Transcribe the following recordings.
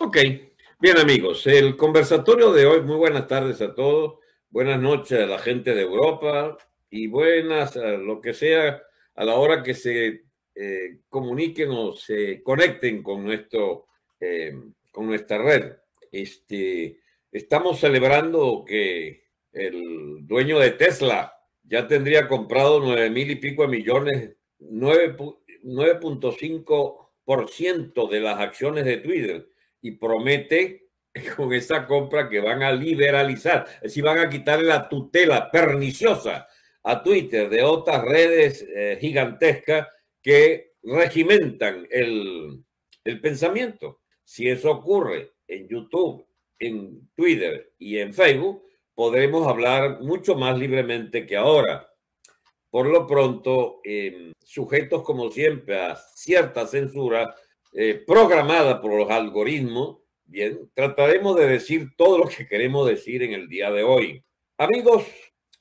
Ok, bien amigos, el conversatorio de hoy, muy buenas tardes a todos, buenas noches a la gente de Europa y buenas a lo que sea a la hora que se eh, comuniquen o se conecten con, nuestro eh, con nuestra red. Este, estamos celebrando que el dueño de Tesla ya tendría comprado nueve mil y pico millones, 9.5% de las acciones de Twitter y promete con esa compra que van a liberalizar, es decir, van a quitar la tutela perniciosa a Twitter de otras redes eh, gigantescas que regimentan el, pensamiento. Si eso ocurre en YouTube, en Twitter y en Facebook, podremos hablar mucho más libremente que ahora. Por lo pronto, em, sujetos como siempre a cierta censura, eh, programada por los algoritmos, bien, trataremos de decir todo lo que queremos decir en el día de hoy. Amigos,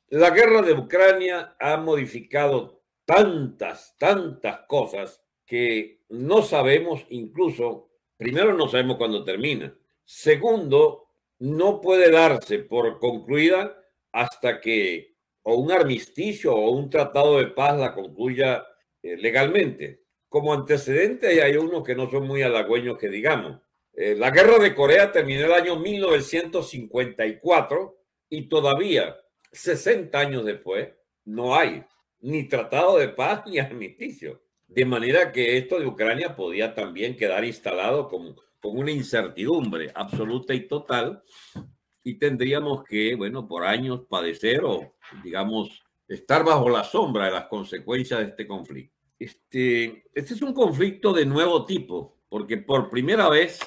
la guerra de Ucrania ha modificado tantas, tantas cosas que no sabemos incluso, primero no sabemos cuándo termina. Segundo, no puede darse por concluida hasta que o un armisticio o un tratado de paz la concluya eh, legalmente como antecedente hay unos que no son muy halagüeños que digamos. Eh, la guerra de Corea terminó el año 1954 y todavía, 60 años después, no hay ni tratado de paz ni armisticio. De manera que esto de Ucrania podía también quedar instalado con, con una incertidumbre absoluta y total y tendríamos que, bueno, por años padecer o, digamos, estar bajo la sombra de las consecuencias de este conflicto. Este, este es un conflicto de nuevo tipo, porque por primera vez,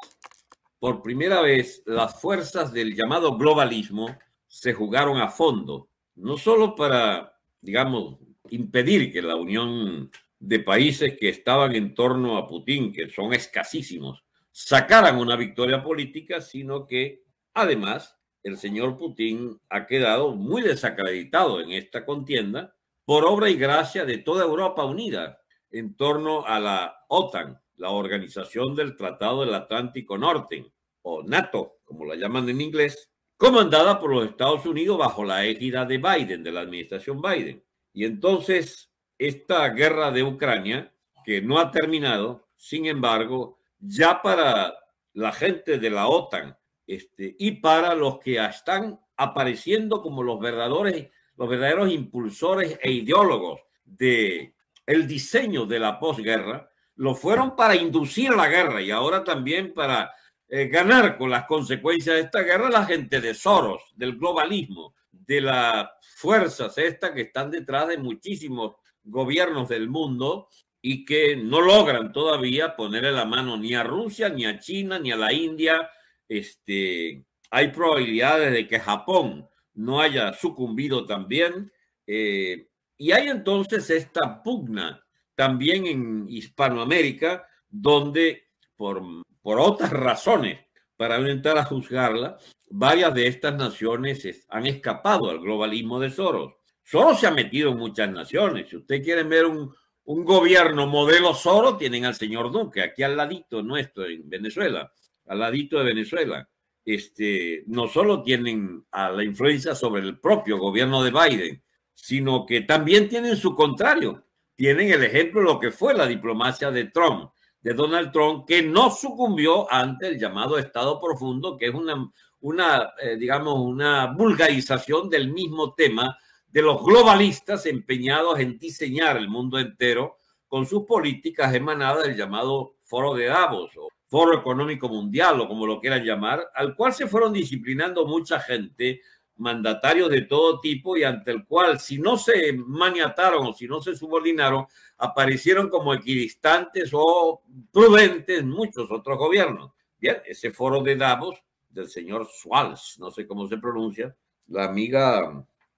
por primera vez, las fuerzas del llamado globalismo se jugaron a fondo, no solo para, digamos, impedir que la unión de países que estaban en torno a Putin, que son escasísimos, sacaran una victoria política, sino que además el señor Putin ha quedado muy desacreditado en esta contienda por obra y gracia de toda Europa unida, en torno a la OTAN, la Organización del Tratado del Atlántico Norte, o NATO, como la llaman en inglés, comandada por los Estados Unidos bajo la égida de Biden, de la administración Biden. Y entonces, esta guerra de Ucrania, que no ha terminado, sin embargo, ya para la gente de la OTAN este, y para los que están apareciendo como los verdaderos, los verdaderos impulsores e ideólogos de el diseño de la posguerra, lo fueron para inducir a la guerra y ahora también para eh, ganar con las consecuencias de esta guerra la gente de Soros, del globalismo, de las fuerzas estas que están detrás de muchísimos gobiernos del mundo y que no logran todavía ponerle la mano ni a Rusia, ni a China, ni a la India. Este, hay probabilidades de que Japón no haya sucumbido también. Eh, y hay entonces esta pugna también en Hispanoamérica, donde por, por otras razones, para intentar a juzgarla, varias de estas naciones han escapado al globalismo de Soros. Soros se ha metido en muchas naciones. Si usted quiere ver un, gobierno modelo Soros, tienen al señor Duque, aquí al ladito nuestro, en Venezuela, al ladito de Venezuela. Este, no solo tienen la influencia sobre el propio gobierno de Biden, sino que también tienen su contrario. Tienen el ejemplo de lo que fue la diplomacia de Trump, de Donald Trump, que no sucumbió ante el llamado Estado profundo, que es una, una eh, digamos, una vulgarización del mismo tema de los globalistas empeñados en diseñar el mundo entero con sus políticas emanadas del llamado Foro de Davos o Foro Económico Mundial o como lo quieran llamar, al cual se fueron disciplinando mucha gente mandatarios de todo tipo y ante el cual, si no se maniataron o si no se subordinaron, aparecieron como equidistantes o prudentes muchos otros gobiernos. Bien, ese foro de Davos del señor Swals, no sé cómo se pronuncia, la amiga,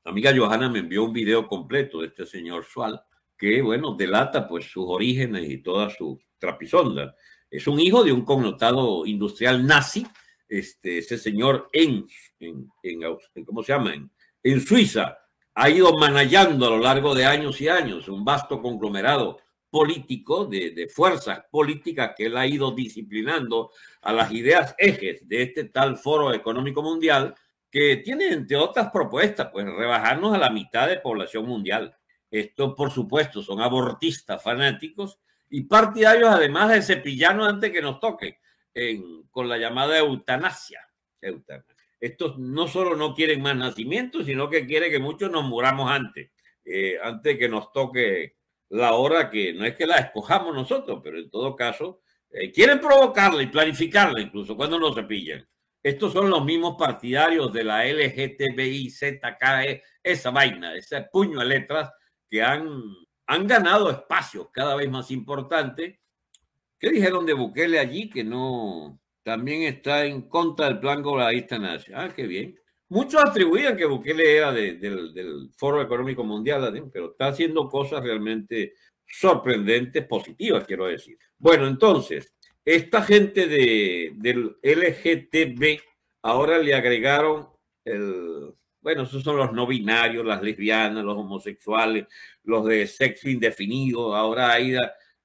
la amiga Johanna me envió un video completo de este señor Schwalz, que bueno, delata pues sus orígenes y toda su trapisonda. Es un hijo de un connotado industrial nazi este, ese señor en, en, en ¿cómo se llama? En, Suiza, ha ido manallando a lo largo de años y años un vasto conglomerado político de, fuerzas políticas que él ha ido disciplinando a las ideas ejes de este tal foro económico mundial que tiene, entre otras propuestas, pues rebajarnos a la mitad de población mundial. Esto, por supuesto, son abortistas fanáticos y partidarios además de cepillarnos antes que nos toque con la llamada eutanasia. Estos no solo no quieren más nacimientos, sino que quieren que muchos nos muramos antes, eh, antes que nos toque la hora que no es que la escojamos nosotros, pero en todo caso, eh, quieren provocarla y planificarla incluso cuando no se pillan. Estos son los mismos partidarios de la LGTBI, e, esa vaina, ese puño de letras que han, han ganado espacios cada vez más importantes ¿Qué dijeron de Bukele allí que no también está en contra del plan globalista nacional? Ah, qué bien. Muchos atribuían que Bukele era del, Foro Económico Mundial, ¿eh? pero está haciendo cosas realmente sorprendentes, positivas, quiero decir. Bueno, entonces, esta gente del LGTB ahora le agregaron el, bueno, esos son los no binarios, las lesbianas, los homosexuales, los de sexo indefinido. Ahora hay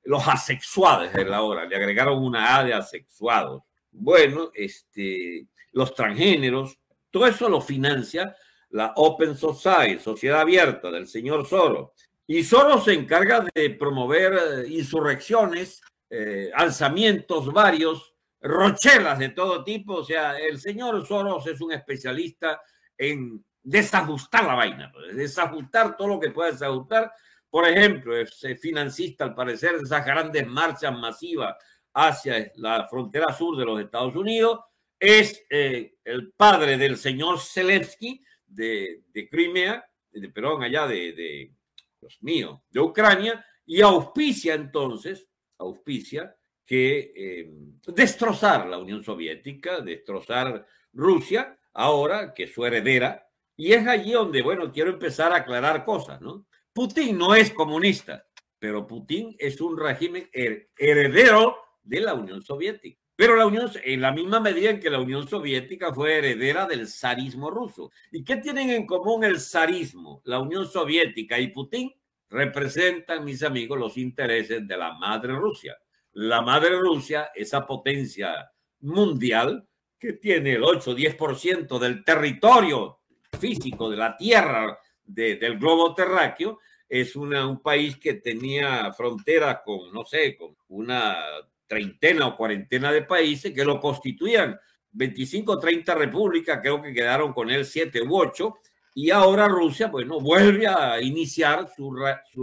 los asexuales, de la hora, le agregaron una A de asexuados. Bueno, este, los transgéneros, todo eso lo financia la Open Society, Sociedad Abierta del señor Soros. Y Soros se encarga de promover eh, insurrecciones, eh, alzamientos varios, rochelas de todo tipo. O sea, el señor Soros es un especialista en desajustar la vaina, pues, desajustar todo lo que pueda desajustar por ejemplo, ese financista al parecer de esas grandes marchas masivas hacia la frontera sur de los Estados Unidos, es eh, el padre del señor Zelensky de, Crimea, de, perdón, allá de, Dios de Ucrania, y auspicia entonces, auspicia que em, destrozar la Unión Soviética, destrozar Rusia, ahora que es su heredera, y es allí donde, bueno, quiero empezar a aclarar cosas, ¿no? Putin no es comunista, pero Putin es un régimen heredero de la Unión Soviética. Pero la Unión, en la misma medida en que la Unión Soviética fue heredera del zarismo ruso. ¿Y qué tienen en común el zarismo, la Unión Soviética y Putin? Representan, mis amigos, los intereses de la madre Rusia. La madre Rusia, esa potencia mundial que tiene el 8-10% del territorio físico de la Tierra del globo terráqueo, es una, un país que tenía frontera con, no sé, con una treintena o cuarentena de países que lo constituían 25 o 30 repúblicas, creo que quedaron con él 7 u 8, y ahora Rusia, bueno, vuelve a iniciar su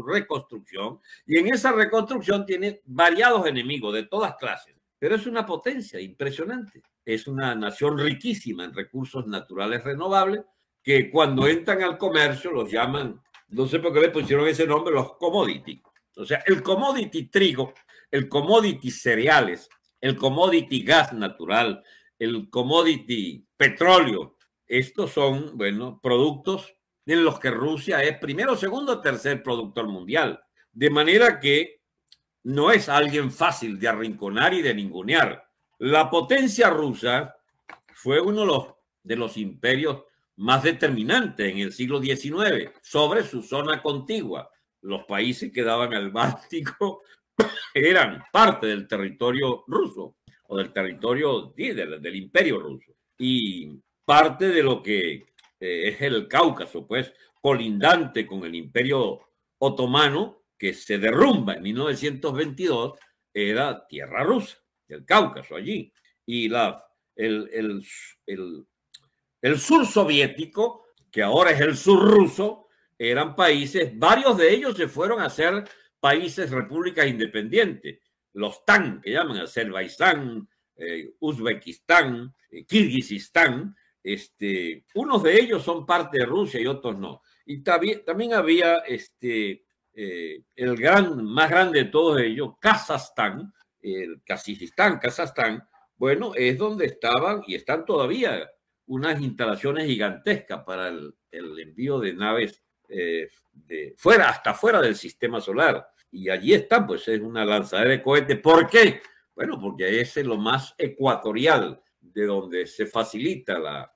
reconstrucción, y en esa reconstrucción tiene variados enemigos de todas clases, pero es una potencia impresionante, es una nación riquísima en recursos naturales renovables, que cuando entran al comercio los llaman, no sé por qué le pusieron ese nombre, los commodity. O sea, el commodity trigo, el commodity cereales, el commodity gas natural, el commodity petróleo. Estos son, bueno, productos en los que Rusia es primero, segundo, tercer productor mundial. De manera que no es alguien fácil de arrinconar y de ningunear. La potencia rusa fue uno de los imperios más determinante en el siglo XIX sobre su zona contigua. Los países que daban al Báltico eran parte del territorio ruso o del territorio del, del imperio ruso y parte de lo que eh, es el Cáucaso, pues colindante con el imperio otomano que se derrumba en 1922, era tierra rusa, el Cáucaso allí. Y la, el el sur soviético, que ahora es el sur ruso, eran países, varios de ellos se fueron a ser países repúblicas independientes. Los TAN, que llaman Azerbaiyán, eh, Uzbekistán, eh, Kirguistán, este, unos de ellos son parte de Rusia y otros no. Y también, había este, eh, el gran, más grande de todos ellos, Kazajstán, el Kazajistán, Kazajstán, bueno, es donde estaban y están todavía unas instalaciones gigantescas para el, envío de naves eh, de fuera, hasta fuera del sistema solar. Y allí está, pues es una lanzadera de cohetes. ¿Por qué? Bueno, porque ese es lo más ecuatorial, de donde se facilita la,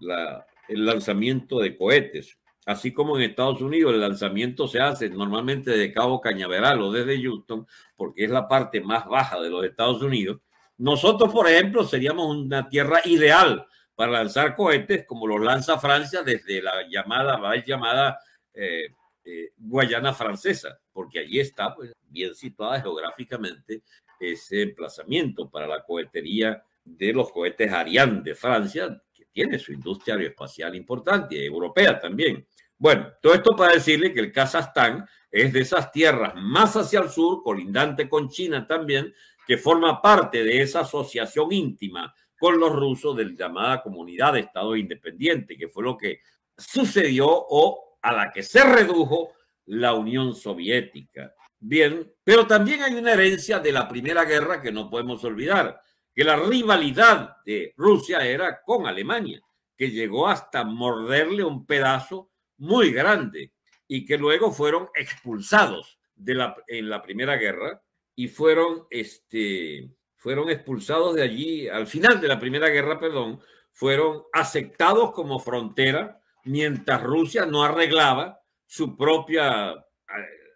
la, el lanzamiento de cohetes. Así como en Estados Unidos el lanzamiento se hace normalmente de Cabo Cañaveral o desde Houston, porque es la parte más baja de los Estados Unidos. Nosotros, por ejemplo, seríamos una tierra ideal para lanzar cohetes, como los lanza Francia desde la llamada, va llamada eh, eh, Guayana francesa, porque allí está pues, bien situada geográficamente ese emplazamiento para la cohetería de los cohetes Ariane de Francia, que tiene su industria aeroespacial importante, europea también. Bueno, todo esto para decirle que el Kazajstán es de esas tierras más hacia el sur, colindante con China también, que forma parte de esa asociación íntima con los rusos de llamada comunidad de Estado Independiente, que fue lo que sucedió o a la que se redujo la Unión Soviética. Bien, pero también hay una herencia de la Primera Guerra que no podemos olvidar, que la rivalidad de Rusia era con Alemania, que llegó hasta morderle un pedazo muy grande y que luego fueron expulsados de la, en la Primera Guerra y fueron este, fueron expulsados de allí al final de la Primera Guerra, perdón, fueron aceptados como frontera mientras Rusia no arreglaba su propia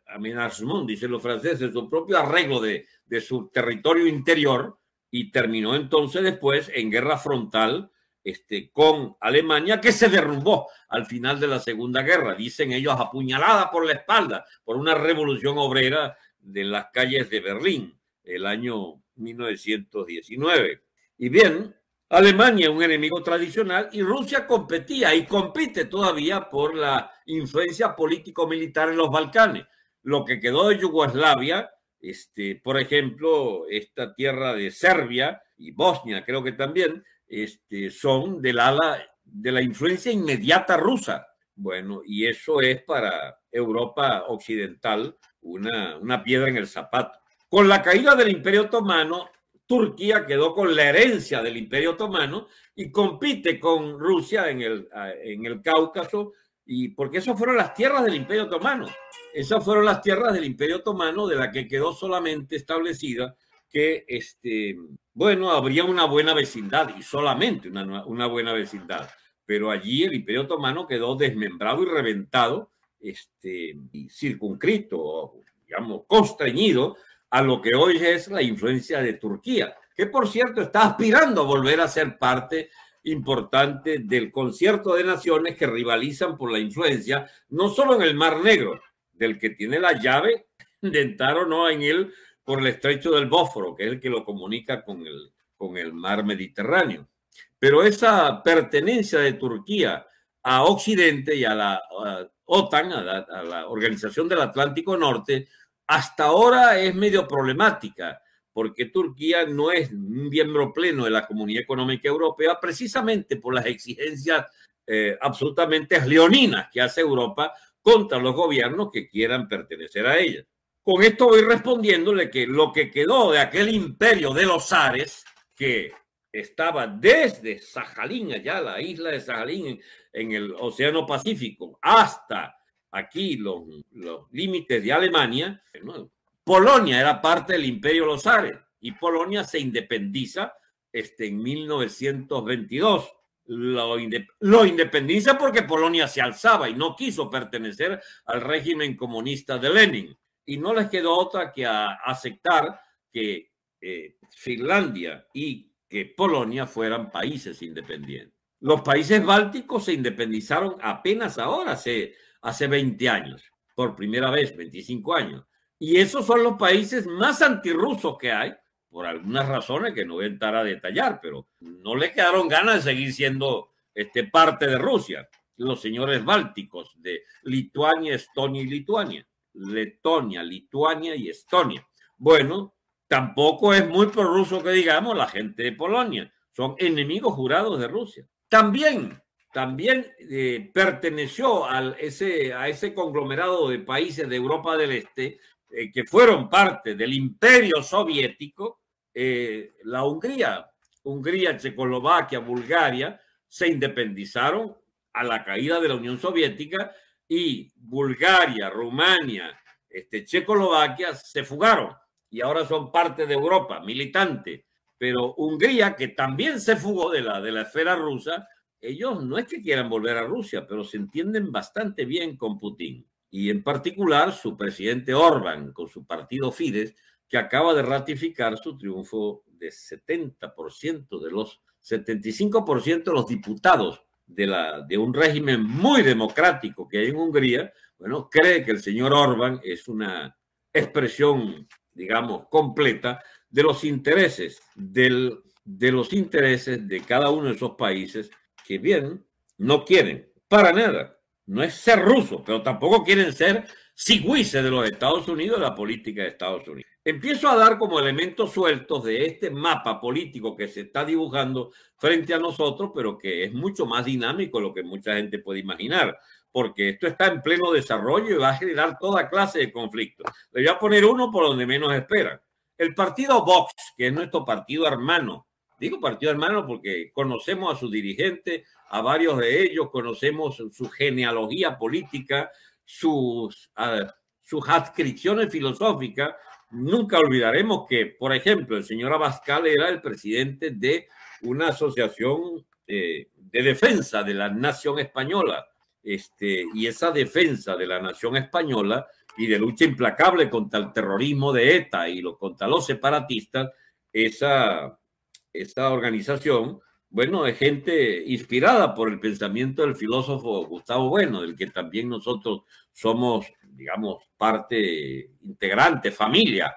amenazmón, dicen los franceses, su propio arreglo de, su territorio interior y terminó entonces después en guerra frontal este, con Alemania que se derrumbó al final de la Segunda Guerra, dicen ellos apuñalada por la espalda por una revolución obrera de las calles de Berlín el año 1919. Y bien, Alemania un enemigo tradicional y Rusia competía y compite todavía por la influencia político-militar en los Balcanes. Lo que quedó de Yugoslavia, este, por ejemplo, esta tierra de Serbia y Bosnia creo que también, este, son del ala de la influencia inmediata rusa. Bueno, y eso es para Europa Occidental una piedra en el zapato. Con la caída del Imperio Otomano, Turquía quedó con la herencia del Imperio Otomano y compite con Rusia en el, en el Cáucaso, y porque esas fueron las tierras del Imperio Otomano. Esas fueron las tierras del Imperio Otomano de la que quedó solamente establecida que, este, bueno, habría una buena vecindad y solamente una, buena vecindad. Pero allí el Imperio Otomano quedó desmembrado y reventado, este, circunscrito, digamos, constreñido a lo que hoy es la influencia de Turquía, que por cierto está aspirando a volver a ser parte importante del concierto de naciones que rivalizan por la influencia, no solo en el Mar Negro, del que tiene la llave de entrar o no en él por el estrecho del Bósforo, que es el que lo comunica con el, con el mar Mediterráneo. Pero esa pertenencia de Turquía a Occidente y a la OTAN, a la Organización del Atlántico Norte, hasta ahora es medio problemática porque Turquía no es un miembro pleno de la Comunidad Económica Europea precisamente por las exigencias eh, absolutamente leoninas que hace Europa contra los gobiernos que quieran pertenecer a ella. Con esto voy respondiéndole que lo que quedó de aquel imperio de los Ares, que estaba desde Sajalín, allá la isla de Sajalín en el Océano Pacífico, hasta aquí los, los límites de Alemania, Polonia era parte del imperio los Ares y Polonia se independiza este, en 1922. Lo, lo, independiza porque Polonia se alzaba y no quiso pertenecer al régimen comunista de Lenin. Y no les quedó otra que a aceptar que eh, Finlandia y que Polonia fueran países independientes. Los países bálticos se independizaron apenas ahora, se, hace 20 años, por primera vez, 25 años. Y esos son los países más antirrusos que hay, por algunas razones que no voy a entrar a detallar, pero no le quedaron ganas de seguir siendo este, parte de Rusia. Los señores bálticos de Lituania, Estonia y Lituania. Letonia, Lituania y Estonia. Bueno, tampoco es muy prorruso que digamos la gente de Polonia. Son enemigos jurados de Rusia. También también eh, perteneció al, ese, a ese conglomerado de países de Europa del Este eh, que fueron parte del imperio soviético, eh, la Hungría, Hungría, Checoslovaquia, Bulgaria, se independizaron a la caída de la Unión Soviética y Bulgaria, Rumania, este, Checoslovaquia se fugaron y ahora son parte de Europa, militante. Pero Hungría, que también se fugó de la, de la esfera rusa, ellos no es que quieran volver a Rusia, pero se entienden bastante bien con Putin. Y en particular su presidente Orban, con su partido Fidesz, que acaba de ratificar su triunfo de 70% de los 75% de los diputados de, la, de un régimen muy democrático que hay en Hungría, bueno, cree que el señor Orban es una expresión, digamos, completa de los intereses del, de los intereses de cada uno de esos países que bien, no quieren para nada, no es ser ruso, pero tampoco quieren ser sigüices de los Estados Unidos, de la política de Estados Unidos. Empiezo a dar como elementos sueltos de este mapa político que se está dibujando frente a nosotros, pero que es mucho más dinámico de lo que mucha gente puede imaginar, porque esto está en pleno desarrollo y va a generar toda clase de conflictos. Le voy a poner uno por donde menos esperan. El partido Vox, que es nuestro partido hermano, Digo partido hermano porque conocemos a sus dirigentes, a varios de ellos, conocemos su genealogía política, sus, sus adscripciones filosóficas. Nunca olvidaremos que, por ejemplo, el señor Abascal era el presidente de una asociación eh, de defensa de la nación española. Este, y esa defensa de la nación española y de lucha implacable contra el terrorismo de ETA y los, contra los separatistas, esa, esta organización, bueno, de gente inspirada por el pensamiento del filósofo Gustavo Bueno, del que también nosotros somos, digamos, parte integrante, familia.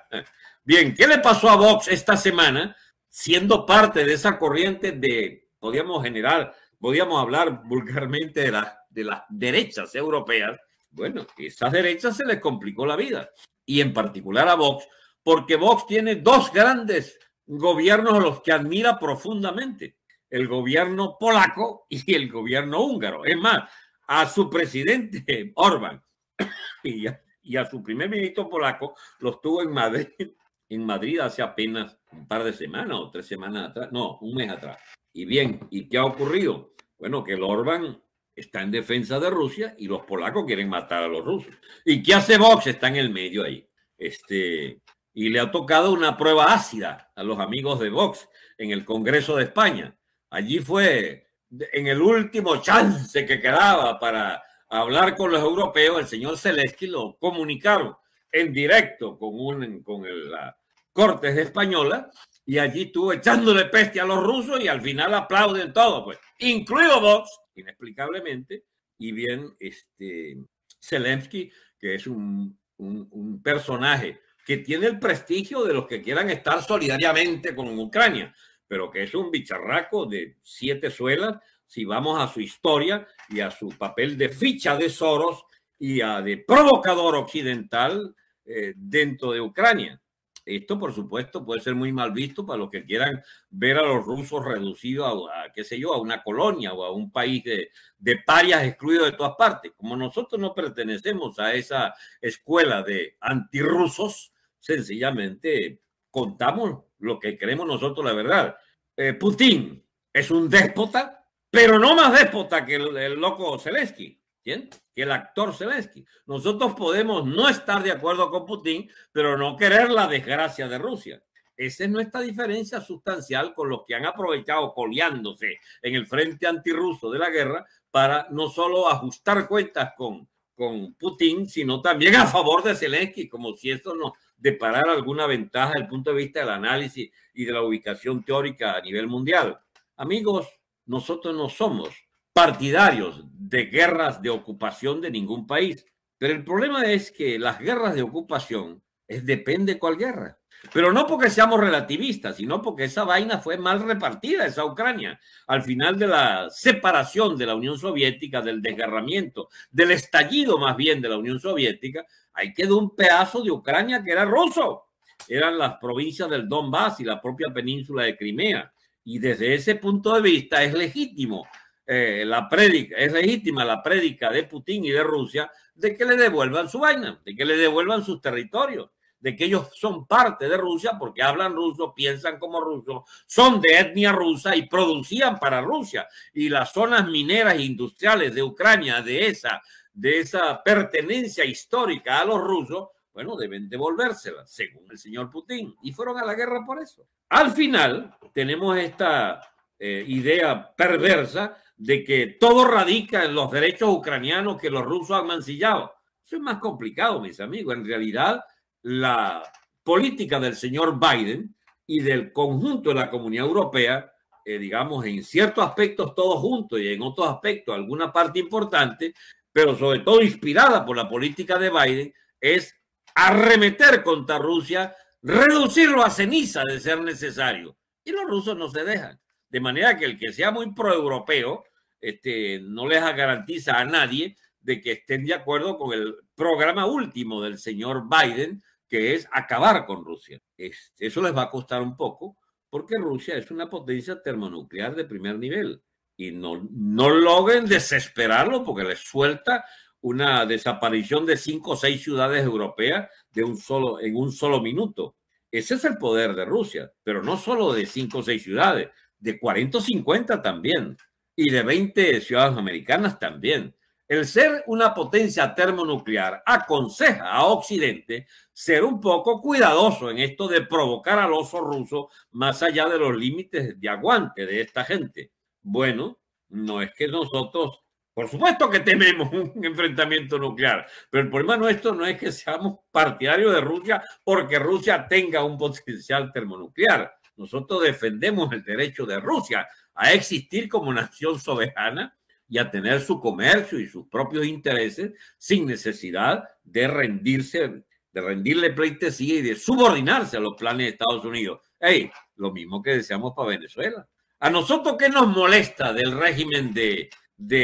Bien, ¿qué le pasó a Vox esta semana siendo parte de esa corriente de, podríamos generar, podríamos hablar vulgarmente de, la, de las derechas europeas? Bueno, esas derechas se les complicó la vida, y en particular a Vox, porque Vox tiene dos grandes gobiernos a los que admira profundamente, el gobierno polaco y el gobierno húngaro. Es más, a su presidente Orban y a, su primer ministro polaco los tuvo en Madrid, en Madrid hace apenas un par de semanas o tres semanas atrás, no, un mes atrás. Y bien, ¿y qué ha ocurrido? Bueno, que el Orban está en defensa de Rusia y los polacos quieren matar a los rusos. ¿Y qué hace Vox? Está en el medio ahí. Este, y le ha tocado una prueba ácida a los amigos de Vox en el Congreso de España. Allí fue en el último chance que quedaba para hablar con los europeos, el señor Zelensky lo comunicaron en directo con, un, con la Cortes Española y allí estuvo echándole peste a los rusos y al final aplauden todo, pues, incluido Vox, inexplicablemente, y bien este, Zelensky, que es un, un, un personaje que tiene el prestigio de los que quieran estar solidariamente con Ucrania, pero que es un bicharraco de siete suelas si vamos a su historia y a su papel de ficha de Soros y a de provocador occidental eh, dentro de Ucrania. Esto, por supuesto, puede ser muy mal visto para los que quieran ver a los rusos reducidos a, qué sé yo, a una colonia o a un país de, de parias excluidos de todas partes. Como nosotros no pertenecemos a esa escuela de antirrusos, sencillamente contamos lo que creemos nosotros, la verdad. Eh, Putin es un déspota, pero no más déspota que el, loco Zelensky, que el actor Zelensky. Nosotros podemos no estar de acuerdo con Putin, pero no querer la desgracia de Rusia. Esa es nuestra diferencia sustancial con los que han aprovechado coleándose en el frente antirruso de la guerra para no solo ajustar cuentas con, con Putin, sino también a favor de Zelensky, como si eso no, de parar alguna ventaja desde el punto de vista del análisis y de la ubicación teórica a nivel mundial. Amigos, nosotros no somos partidarios de guerras de ocupación de ningún país, pero el problema es que las guerras de ocupación es depende cuál guerra. Pero no porque seamos relativistas, sino porque esa vaina fue mal repartida, esa Ucrania, al final de la separación de la Unión Soviética, del desgarramiento, del estallido más bien de la Unión Soviética, ahí quedó un pedazo de Ucrania que era ruso. Eran las provincias del Donbass y la propia península de Crimea. Y desde ese punto de vista es legítimo eh, la prédica, es legítima la prédica de Putin y de Rusia de que le devuelvan su vaina, de que le devuelvan sus territorios de que ellos son parte de Rusia porque hablan ruso, piensan como ruso, son de etnia rusa y producían para Rusia. Y las zonas mineras e industriales de Ucrania, de esa, de esa pertenencia histórica a los rusos, bueno, deben devolvérselas según el señor Putin. Y fueron a la guerra por eso. Al final, tenemos esta eh, idea perversa de que todo radica en los derechos ucranianos que los rusos han mancillado. Eso es más complicado, mis amigos. En realidad, la política del señor Biden y del conjunto de la comunidad europea, eh, digamos, en ciertos aspectos todos juntos y en otros aspectos alguna parte importante, pero sobre todo inspirada por la política de Biden, es arremeter contra Rusia, reducirlo a ceniza de ser necesario. Y los rusos no se dejan. De manera que el que sea muy proeuropeo este, no les garantiza a nadie de que estén de acuerdo con el programa último del señor Biden que es acabar con Rusia. eso les va a costar un poco porque Rusia es una potencia termonuclear de primer nivel y no, no logren desesperarlo porque les suelta una desaparición de cinco o seis ciudades europeas de un solo, en un solo minuto. Ese es el poder de Rusia, pero no solo de cinco o seis ciudades, de 40 o 50 también, y de 20 ciudades americanas también. El ser una potencia termonuclear aconseja a Occidente ser un poco cuidadoso en esto de provocar al oso ruso más allá de los límites de aguante de esta gente. Bueno, no es que nosotros, por supuesto que tememos un enfrentamiento nuclear, pero el problema nuestro no es que seamos partidarios de Rusia porque Rusia tenga un potencial termonuclear. Nosotros defendemos el derecho de Rusia a existir como nación soberana y a tener su comercio y sus propios intereses sin necesidad de rendirse, de rendirle pleitesía y de subordinarse a los planes de Estados Unidos. ¡Ey! lo mismo que deseamos para Venezuela. A nosotros, ¿qué nos molesta del régimen de,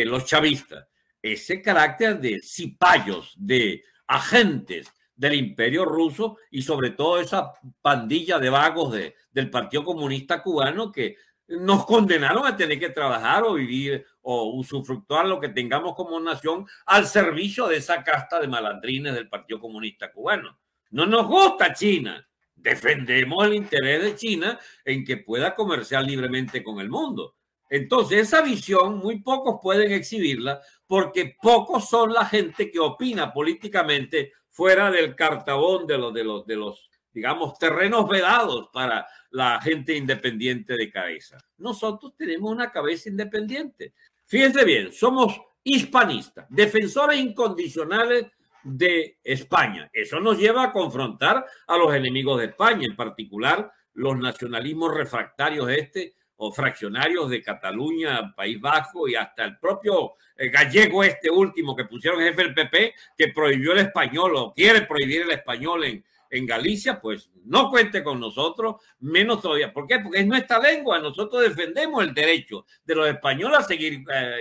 los chavistas? Ese carácter de cipayos, de agentes del imperio ruso y sobre todo esa pandilla de vagos de, del Partido Comunista Cubano que nos condenaron a tener que trabajar o vivir o usufructuar lo que tengamos como nación al servicio de esa casta de malandrines del Partido Comunista Cubano. No nos gusta China. Defendemos el interés de China en que pueda comerciar libremente con el mundo. Entonces, esa visión muy pocos pueden exhibirla porque pocos son la gente que opina políticamente fuera del cartabón de los, de los, de los digamos, terrenos vedados para la gente independiente de cabeza. Nosotros tenemos una cabeza independiente. Fíjense bien, somos hispanistas, defensores incondicionales de España. Eso nos lleva a confrontar a los enemigos de España, en particular los nacionalismos refractarios este o fraccionarios de Cataluña, País Vasco y hasta el propio eh, gallego este último que pusieron jefe del PP, que prohibió el español o quiere prohibir el español en, en Galicia, pues no cuente con nosotros, menos todavía. ¿Por qué? Porque es nuestra lengua. Nosotros defendemos el derecho de los españoles a seguir eh,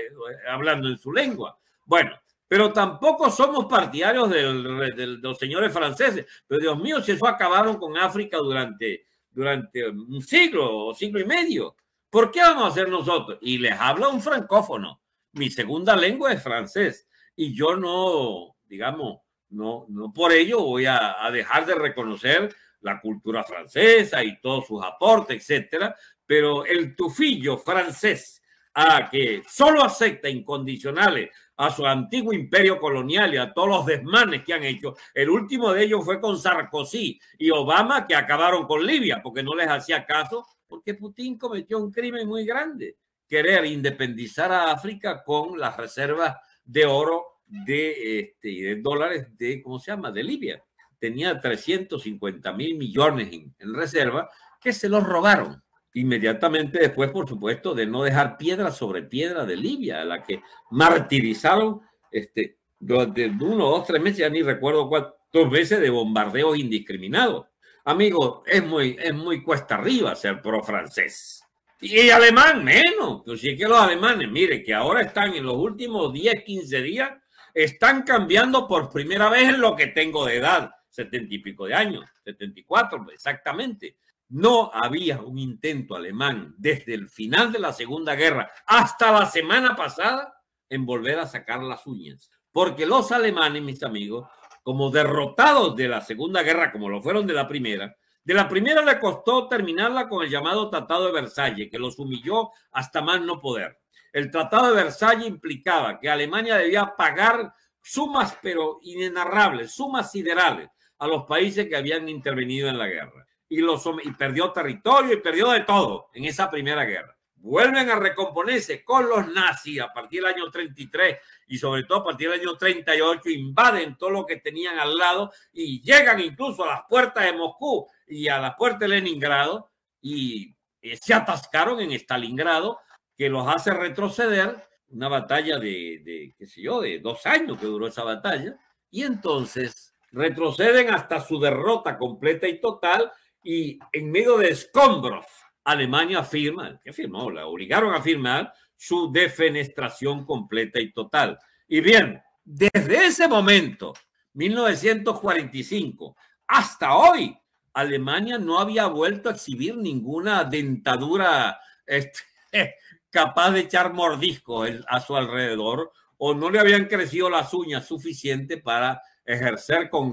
hablando en su lengua. Bueno, pero tampoco somos partidarios de los señores franceses. Pero Dios mío, si eso acabaron con África durante, durante un siglo o siglo y medio, ¿por qué vamos a hacer nosotros? Y les habla un francófono. Mi segunda lengua es francés y yo no, digamos, no, no por ello voy a, dejar de reconocer la cultura francesa y todos sus aportes, etcétera, pero el tufillo francés a que solo acepta incondicionales a su antiguo imperio colonial y a todos los desmanes que han hecho. El último de ellos fue con Sarkozy y Obama que acabaron con Libia porque no les hacía caso, porque Putin cometió un crimen muy grande, querer independizar a África con las reservas de oro de, este, de dólares de, ¿cómo se llama?, de Libia. Tenía 350 mil millones en, reserva que se los robaron inmediatamente después, por supuesto, de no dejar piedra sobre piedra de Libia, a la que martirizaron este, durante uno, dos, tres meses, ya ni recuerdo cuántos veces de bombardeos indiscriminado Amigo, es muy, es muy cuesta arriba ser pro-francés. Y alemán menos. Pues si es que los alemanes, mire, que ahora están en los últimos 10, 15 días están cambiando por primera vez en lo que tengo de edad, setenta y pico de años, 74 exactamente. No había un intento alemán desde el final de la Segunda Guerra hasta la semana pasada en volver a sacar las uñas. Porque los alemanes, mis amigos, como derrotados de la Segunda Guerra, como lo fueron de la Primera, de la primera le costó terminarla con el llamado Tratado de Versalles, que los humilló hasta más no poder. El Tratado de Versalles implicaba que Alemania debía pagar sumas, pero inenarrables, sumas siderales a los países que habían intervenido en la guerra. Y, los, perdió territorio y perdió de todo en esa primera guerra. Vuelven a recomponerse con los nazis a partir del año 33 y sobre todo a partir del año 38 invaden todo lo que tenían al lado y llegan incluso a las puertas de Moscú y a las puertas de Leningrado y eh, se atascaron en Stalingrado que los hace retroceder, una batalla de, de, qué sé yo, de dos años que duró esa batalla, y entonces retroceden hasta su derrota completa y total, y en medio de escombros, Alemania firma, que firmó, la obligaron a firmar su defenestración completa y total. Y bien, desde ese momento, 1945, hasta hoy, Alemania no había vuelto a exhibir ninguna dentadura este, capaz de echar mordiscos a su alrededor o no le habían crecido las uñas suficiente para ejercer con,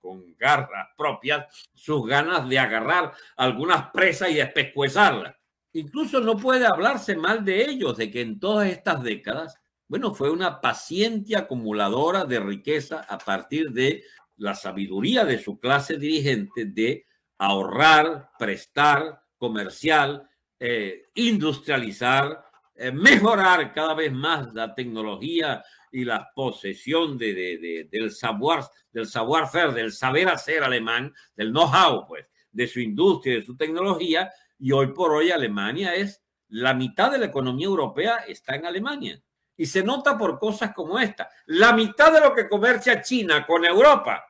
con garras propias sus ganas de agarrar algunas presas y despescuezarlas. Incluso no puede hablarse mal de ellos, de que en todas estas décadas, bueno, fue una paciente acumuladora de riqueza a partir de la sabiduría de su clase dirigente de ahorrar, prestar, comercial, eh, industrializar, eh, mejorar cada vez más la tecnología y la posesión del savoir, del savoir-faire, del saber hacer alemán, del know-how, pues, de su industria, de su tecnología. Y hoy por hoy Alemania es la mitad de la economía europea está en Alemania. Y se nota por cosas como esta. La mitad de lo que comercia China con Europa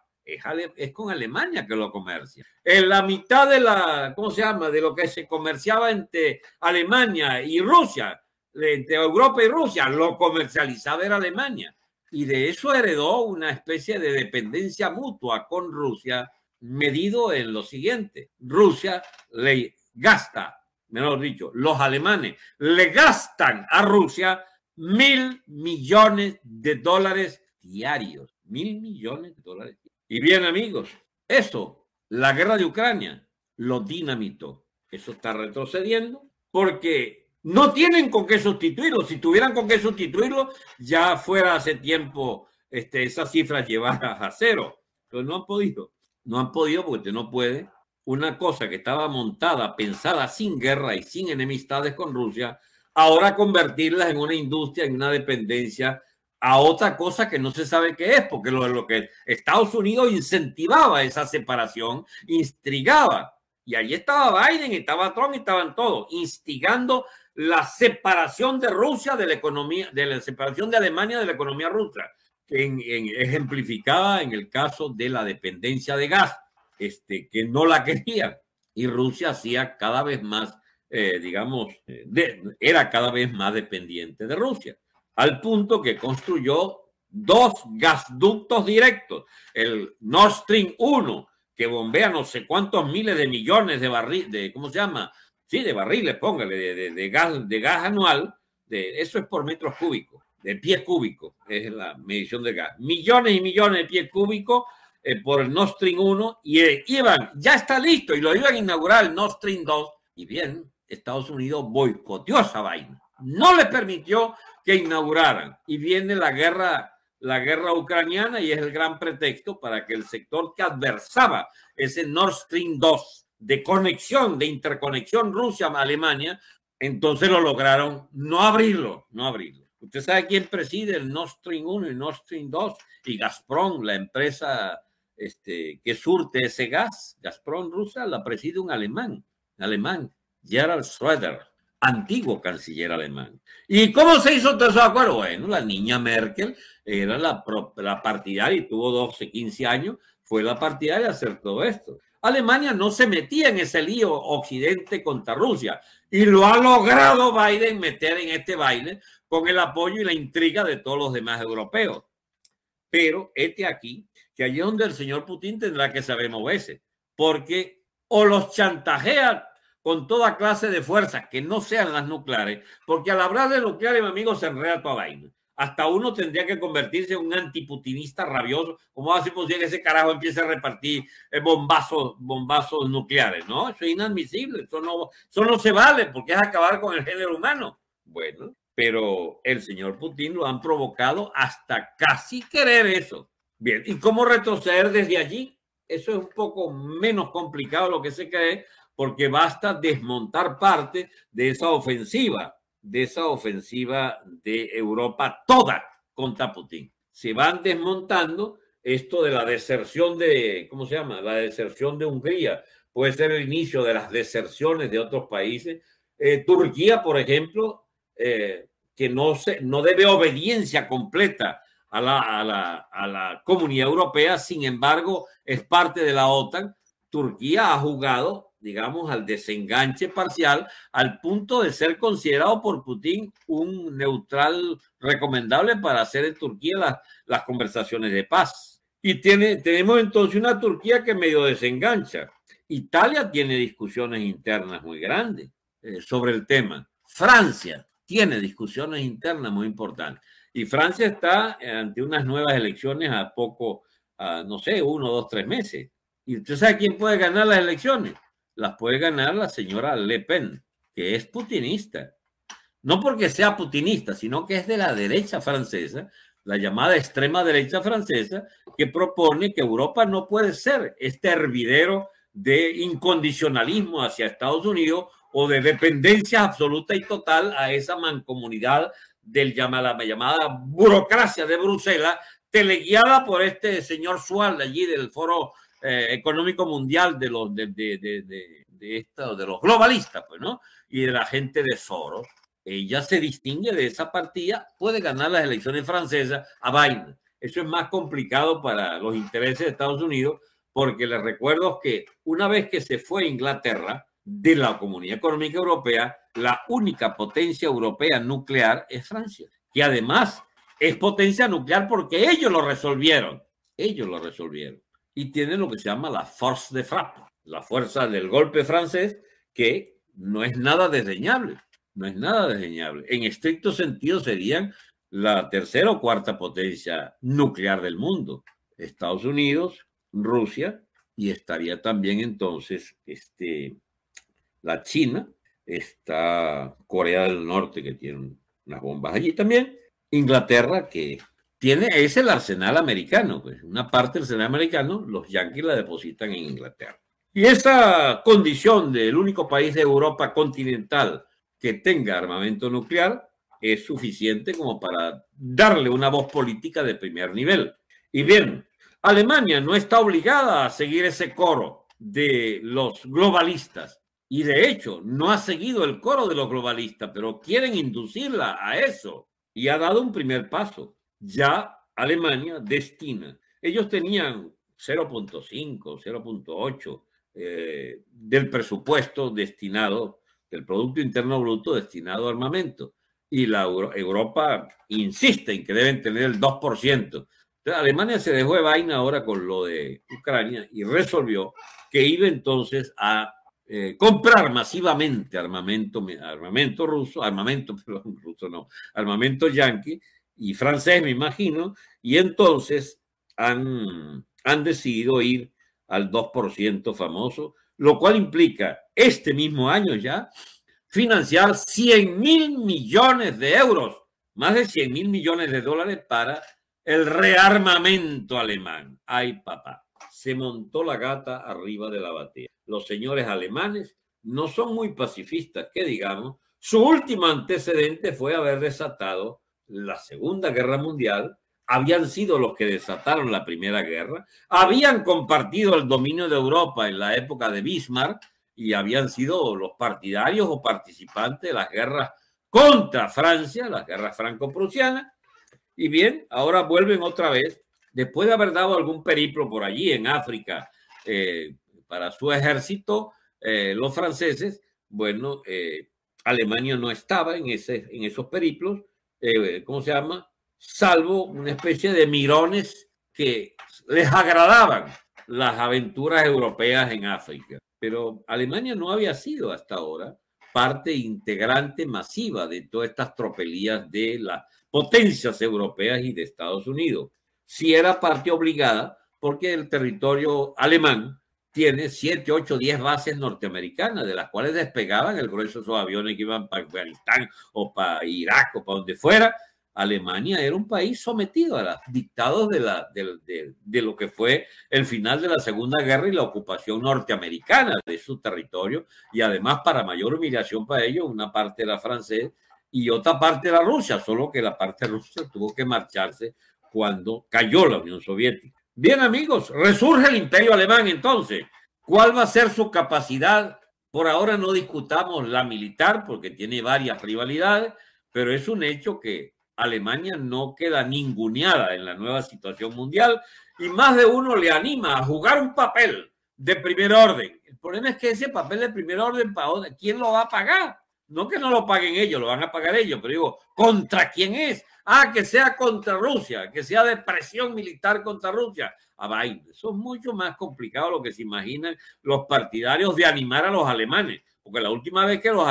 es, con Alemania que lo comercia. En la mitad de la, ¿cómo se llama? De lo que se comerciaba entre Alemania y Rusia, entre Europa y Rusia, lo comercializaba era Alemania. Y de eso heredó una especie de dependencia mutua con Rusia, medido en lo siguiente. Rusia le gasta, mejor dicho, los alemanes le gastan a Rusia mil millones de dólares diarios. Mil millones de dólares y bien, amigos, eso, la guerra de Ucrania, lo dinamitó. Eso está retrocediendo porque no tienen con qué sustituirlo. Si tuvieran con qué sustituirlo, ya fuera hace tiempo este, esas cifras llevadas a cero. Pero no han podido. No han podido porque no puede. Una cosa que estaba montada, pensada sin guerra y sin enemistades con Rusia, ahora convertirlas en una industria, en una dependencia a otra cosa que no se sabe qué es, porque lo, lo que Estados Unidos incentivaba esa separación, instigaba, Y allí estaba Biden, estaba Trump, estaban todos instigando la separación de Rusia de la economía, de la separación de Alemania de la economía rusa, que en, ejemplificada en el caso de la dependencia de gas, este, que no la quería. Y Rusia hacía cada vez más, eh, digamos, eh, era cada vez más dependiente de Rusia al punto que construyó dos gasductos directos, el Nord Stream 1, que bombea no sé cuántos miles de millones de barriles, de, ¿cómo se llama? Sí, de barriles, póngale, de, gas, de gas anual, de, eso es por metros cúbicos, de pies cúbicos, es la medición de gas. Millones y millones de pies cúbicos eh, por el Nord Stream 1 y eh, iban, ya está listo, y lo iban a inaugurar el Nord Stream 2, y bien, Estados Unidos boicoteó esa vaina no le permitió que inauguraran. Y viene la guerra, la guerra ucraniana y es el gran pretexto para que el sector que adversaba ese Nord Stream 2 de conexión, de interconexión Rusia-Alemania, entonces lo lograron no abrirlo, no abrirlo. Usted sabe quién preside el Nord Stream 1 y Nord Stream 2 y Gazprom, la empresa este, que surte ese gas, Gazprom rusa, la preside un alemán, alemán, Gerald Schroeder antiguo canciller alemán. ¿Y cómo se hizo todo ese acuerdo? Bueno, la niña Merkel era la, la partidaria y tuvo 12, 15 años, fue la partidaria de hacer todo esto. Alemania no se metía en ese lío Occidente contra Rusia y lo ha logrado Biden meter en este baile con el apoyo y la intriga de todos los demás europeos. Pero este aquí, que allí es donde el señor Putin tendrá que saber moverse, porque o los chantajea con toda clase de fuerzas que no sean las nucleares, porque al hablar de nucleares, mi amigo, se enreda toda vaina. Hasta uno tendría que convertirse en un antiputinista rabioso. como hace posible que ese carajo empiece a repartir eh, bombazos, bombazos nucleares? No, eso es inadmisible. Eso no, eso no se vale porque es acabar con el género humano. Bueno, pero el señor Putin lo han provocado hasta casi querer eso. Bien, ¿y cómo retroceder desde allí? Eso es un poco menos complicado lo que se cree, porque basta desmontar parte de esa ofensiva, de esa ofensiva de Europa toda contra Putin. Se van desmontando esto de la deserción de, ¿cómo se llama? La deserción de Hungría. Puede ser el inicio de las deserciones de otros países. Eh, Turquía, por ejemplo, eh, que no, se, no debe obediencia completa a la, a, la, a la comunidad europea, sin embargo, es parte de la OTAN. Turquía ha jugado digamos, al desenganche parcial, al punto de ser considerado por Putin un neutral recomendable para hacer en Turquía las, conversaciones de paz. Y tiene, tenemos entonces una Turquía que medio desengancha. Italia tiene discusiones internas muy grandes eh, sobre el tema. Francia tiene discusiones internas muy importantes. Y Francia está eh, ante unas nuevas elecciones a poco, no sé, uno, dos, tres meses. ¿Y usted sabe quién puede ganar las elecciones? las puede ganar la señora Le Pen, que es putinista. No porque sea putinista, sino que es de la derecha francesa, la llamada extrema derecha francesa, que propone que Europa no puede ser este hervidero de incondicionalismo hacia Estados Unidos o de dependencia absoluta y total a esa mancomunidad de la llamada burocracia de Bruselas, teleguiada por este señor Sual allí del foro eh, económico mundial de los, de, de, de, de, de los globalistas, pues, ¿no? Y de la gente de Soros. Ella se distingue de esa partida, puede ganar las elecciones francesas a Biden. Eso es más complicado para los intereses de Estados Unidos, porque les recuerdo que una vez que se fue a Inglaterra de la Comunidad Económica Europea, la única potencia europea nuclear es Francia, que además es potencia nuclear porque ellos lo resolvieron. Ellos lo resolvieron y tiene lo que se llama la force de frappe, la fuerza del golpe francés, que no es nada desdeñable, no es nada desdeñable. En estricto sentido serían la tercera o cuarta potencia nuclear del mundo, Estados Unidos, Rusia, y estaría también entonces este, la China, está Corea del Norte, que tiene unas bombas allí también, Inglaterra, que tiene, es el arsenal americano, pues. Una parte del arsenal americano, los yanquis la depositan en Inglaterra. Y esa condición del único país de Europa continental que tenga armamento nuclear es suficiente como para darle una voz política de primer nivel. Y bien, Alemania no está obligada a seguir ese coro de los globalistas. Y de hecho, no ha seguido el coro de los globalistas, pero quieren inducirla a eso. Y ha dado un primer paso ya Alemania destina. Ellos tenían 0.5, 0.8 eh, del presupuesto destinado, del Producto Interno Bruto destinado a armamento. Y la Europa insiste en que deben tener el 2%. Entonces, Alemania se dejó de vaina ahora con lo de Ucrania y resolvió que iba entonces a eh, comprar masivamente armamento, armamento ruso, armamento, perdón, ruso no, armamento yanqui, y francés, me imagino, y entonces han, han decidido ir al 2% famoso, lo cual implica este mismo año ya financiar 100 mil millones de euros, más de 100 mil millones de dólares para el rearmamento alemán. Ay, papá, se montó la gata arriba de la batea. Los señores alemanes no son muy pacifistas, que digamos, su último antecedente fue haber desatado la Segunda Guerra Mundial, habían sido los que desataron la Primera Guerra, habían compartido el dominio de Europa en la época de Bismarck y habían sido los partidarios o participantes de las guerras contra Francia, las guerras franco-prusianas. Y bien, ahora vuelven otra vez, después de haber dado algún periplo por allí en África eh, para su ejército, eh, los franceses, bueno, eh, Alemania no estaba en, ese, en esos periplos eh, ¿cómo se llama? Salvo una especie de mirones que les agradaban las aventuras europeas en África. Pero Alemania no había sido hasta ahora parte integrante masiva de todas estas tropelías de las potencias europeas y de Estados Unidos. Si era parte obligada porque el territorio alemán tiene 7, 8, 10 bases norteamericanas, de las cuales despegaban el grueso de esos aviones que iban para Afganistán o para Irak o para donde fuera. Alemania era un país sometido a los dictados de, la, de, lo que fue el final de la Segunda Guerra y la ocupación norteamericana de su territorio, y además para mayor humillación para ellos, una parte era francés y otra parte era rusa, solo que la parte rusa tuvo que marcharse cuando cayó la Unión Soviética. Bien amigos, resurge el imperio alemán entonces. ¿Cuál va a ser su capacidad? Por ahora no discutamos la militar porque tiene varias rivalidades, pero es un hecho que Alemania no queda ninguneada en la nueva situación mundial y más de uno le anima a jugar un papel de primer orden. El problema es que ese papel de primer orden, ¿quién lo va a pagar? No que no lo paguen ellos, lo van a pagar ellos, pero digo, ¿contra quién es? Ah, que sea contra Rusia, que sea de presión militar contra Rusia. Ah, eso es mucho más complicado lo que se imaginan los partidarios de animar a los alemanes, porque la última vez que los,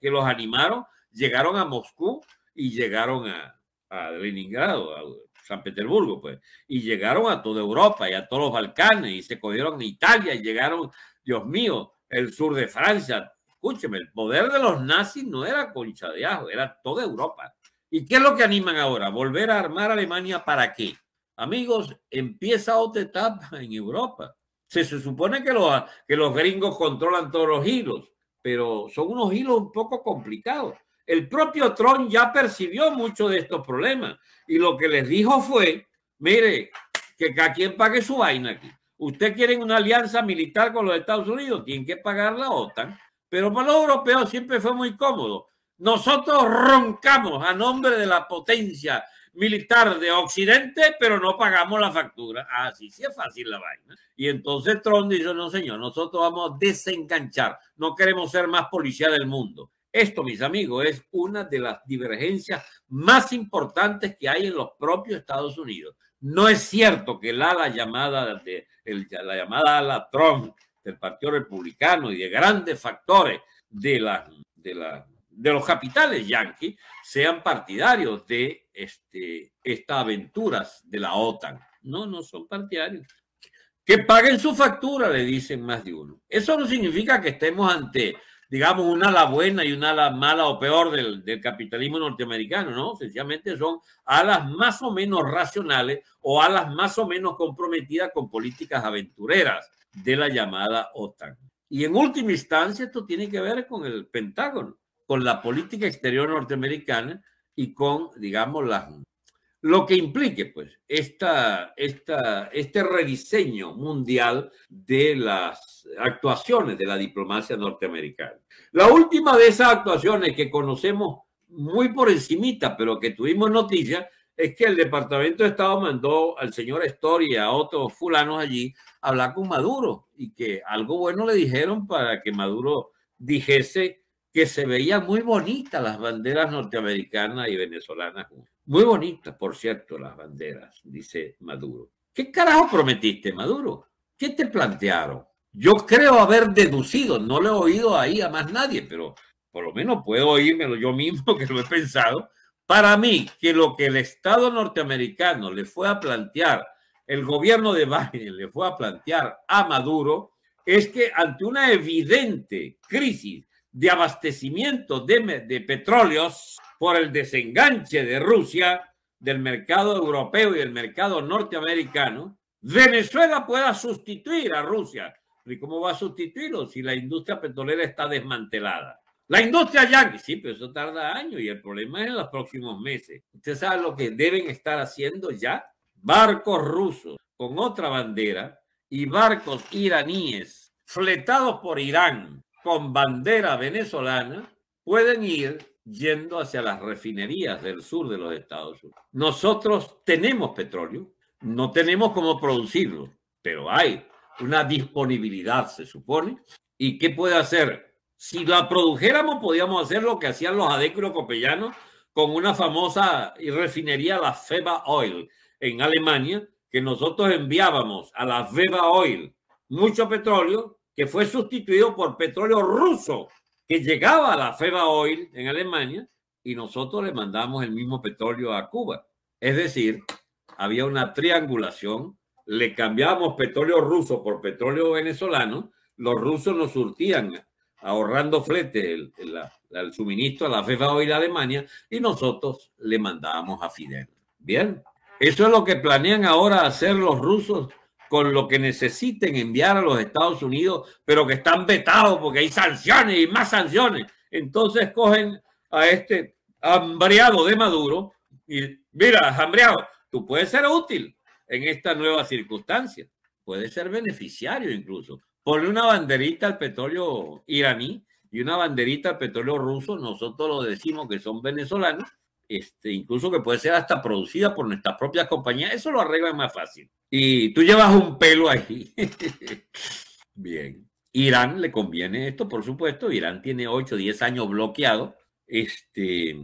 que los animaron, llegaron a Moscú y llegaron a, a Leningrado, a San Petersburgo, pues, y llegaron a toda Europa y a todos los Balcanes y se cogieron a Italia y llegaron, Dios mío, el sur de Francia, Escúcheme, el poder de los nazis no era concha de ajo, era toda Europa. ¿Y qué es lo que animan ahora? ¿Volver a armar Alemania para qué? Amigos, empieza otra etapa en Europa. Se, supone que los, que los gringos controlan todos los hilos, pero son unos hilos un poco complicados. El propio Trump ya percibió muchos de estos problemas y lo que les dijo fue, mire, que cada quien pague su vaina aquí. Usted quiere una alianza militar con los Estados Unidos, tienen que pagar la OTAN. Pero para los europeos siempre fue muy cómodo. Nosotros roncamos a nombre de la potencia militar de Occidente, pero no pagamos la factura. Así sí es fácil la vaina. Y entonces Trump dice, no señor, nosotros vamos a desenganchar. No queremos ser más policía del mundo. Esto, mis amigos, es una de las divergencias más importantes que hay en los propios Estados Unidos. No es cierto que la, llamada de la llamada la Trump del Partido Republicano y de grandes factores de, de, de los capitales yanquis sean partidarios de este, estas aventuras de la OTAN. No, no son partidarios. Que paguen su factura, le dicen más de uno. Eso no significa que estemos ante, digamos, una ala buena y una ala mala o peor del, del capitalismo norteamericano, ¿no? Sencillamente son alas más o menos racionales o alas más o menos comprometidas con políticas aventureras de la llamada OTAN. Y en última instancia, esto tiene que ver con el Pentágono, con la política exterior norteamericana y con, digamos, la lo que implique, pues, esta, esta, este rediseño mundial de las actuaciones de la diplomacia norteamericana. La última de esas actuaciones que conocemos muy por encimita, pero que tuvimos noticia, es que el Departamento de Estado mandó al señor Story y a otros fulanos allí a hablar con Maduro y que algo bueno le dijeron para que Maduro dijese que se veían muy bonitas las banderas norteamericanas y venezolanas. Muy bonitas, por cierto, las banderas, dice Maduro. ¿Qué carajo prometiste, Maduro? ¿Qué te plantearon? Yo creo haber deducido, no le he oído ahí a más nadie, pero por lo menos puedo oírmelo yo mismo que lo he pensado, para mí, que lo que el Estado norteamericano le fue a plantear, el gobierno de Biden le fue a plantear a Maduro, es que ante una evidente crisis de abastecimiento de, petróleos por el desenganche de Rusia del mercado europeo y del mercado norteamericano, Venezuela pueda sustituir a Rusia. ¿Y cómo va a sustituirlo si la industria petrolera está desmantelada? La industria ya, sí, pero eso tarda años y el problema es en los próximos meses. Usted sabe lo que deben estar haciendo ya. Barcos rusos con otra bandera y barcos iraníes fletados por Irán con bandera venezolana pueden ir yendo hacia las refinerías del sur de los Estados Unidos. Nosotros tenemos petróleo, no tenemos cómo producirlo, pero hay una disponibilidad, se supone. ¿Y qué puede hacer si la produjéramos, podíamos hacer lo que hacían los adecuados copellanos con una famosa refinería, la Feba Oil, en Alemania, que nosotros enviábamos a la Feba Oil mucho petróleo, que fue sustituido por petróleo ruso, que llegaba a la Feba Oil en Alemania, y nosotros le mandamos el mismo petróleo a Cuba. Es decir, había una triangulación, le cambiábamos petróleo ruso por petróleo venezolano, los rusos nos surtían ahorrando flete el, suministro a la FEFAO y la Alemania, y nosotros le mandábamos a Fidel. Bien, eso es lo que planean ahora hacer los rusos con lo que necesiten enviar a los Estados Unidos, pero que están vetados porque hay sanciones y más sanciones. Entonces cogen a este hambreado de Maduro y mira, hambreado, tú puedes ser útil en esta nueva circunstancia, puedes ser beneficiario incluso, Ponle una banderita al petróleo iraní y una banderita al petróleo ruso, nosotros lo decimos que son venezolanos, este, incluso que puede ser hasta producida por nuestras propias compañías, eso lo arregla más fácil. Y tú llevas un pelo ahí. Bien. Irán le conviene esto, por supuesto. Irán tiene 8, 10 años bloqueado. Este,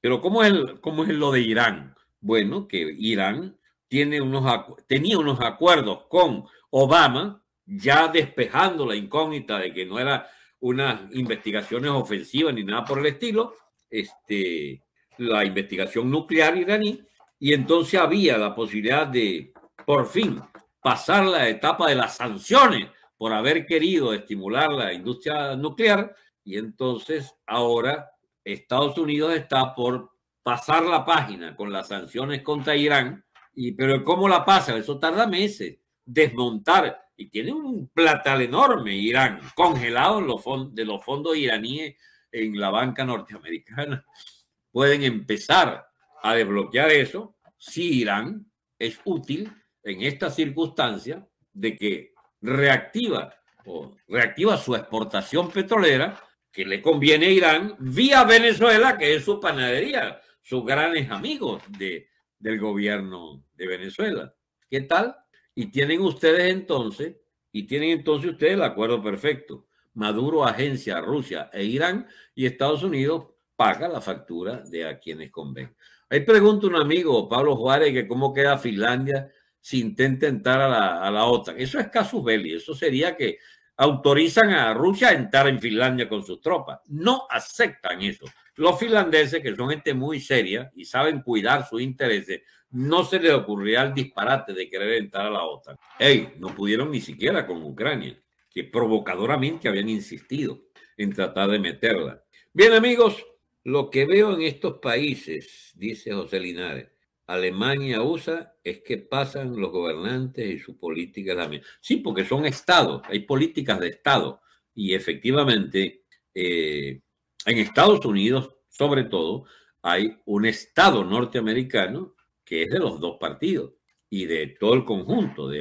pero ¿cómo es, cómo es lo de Irán? Bueno, que Irán tiene unos, tenía unos acuerdos con Obama ya despejando la incógnita de que no era unas investigaciones ofensivas ni nada por el estilo, este, la investigación nuclear iraní, y entonces había la posibilidad de, por fin, pasar la etapa de las sanciones por haber querido estimular la industria nuclear, y entonces ahora Estados Unidos está por pasar la página con las sanciones contra Irán, y, pero ¿cómo la pasa? Eso tarda meses, desmontar y tiene un platal enorme Irán, congelado los de los fondos iraníes en la banca norteamericana. Pueden empezar a desbloquear eso si Irán es útil en esta circunstancia de que reactiva o reactiva su exportación petrolera que le conviene a Irán vía Venezuela, que es su panadería, sus grandes amigos de, del gobierno de Venezuela. ¿Qué tal? Y tienen ustedes entonces, y tienen entonces ustedes el acuerdo perfecto. Maduro agencia Rusia e Irán y Estados Unidos paga la factura de a quienes convencen. Ahí pregunta un amigo, Pablo Juárez, que cómo queda Finlandia si intenta entrar a la, a la OTAN. Eso es casus belli, eso sería que autorizan a Rusia a entrar en Finlandia con sus tropas. No aceptan eso. Los finlandeses, que son gente muy seria y saben cuidar sus intereses, no se le ocurrió el disparate de querer entrar a la OTAN. Hey, no pudieron ni siquiera con Ucrania, que provocadoramente habían insistido en tratar de meterla. Bien, amigos, lo que veo en estos países, dice José Linares, Alemania usa es que pasan los gobernantes y su política también. Sí, porque son estados, hay políticas de estado. Y efectivamente, eh, en Estados Unidos, sobre todo, hay un estado norteamericano que es de los dos partidos y de todo el conjunto de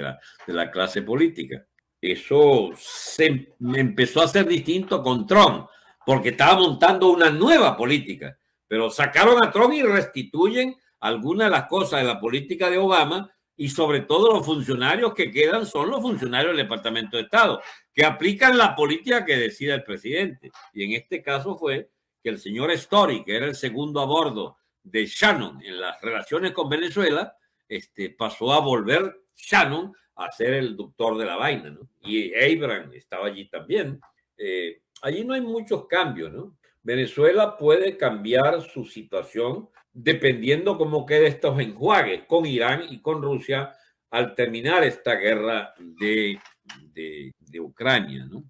la, clase política. Eso empezó a ser distinto con Trump, porque estaba montando una nueva política, pero sacaron a Trump y restituyen algunas de las cosas de la política de Obama y sobre todo los funcionarios que quedan son los funcionarios del Departamento de Estado, que aplican la política que decida el presidente. Y en este caso fue que el señor Story, que era el segundo a bordo de Shannon en las relaciones con Venezuela, este, pasó a volver Shannon a ser el doctor de la vaina, ¿no? Y Abraham estaba allí también. Eh, allí no hay muchos cambios, ¿no? Venezuela puede cambiar su situación dependiendo cómo queden estos enjuagues con Irán y con Rusia al terminar esta guerra de, de Ucrania, ¿no?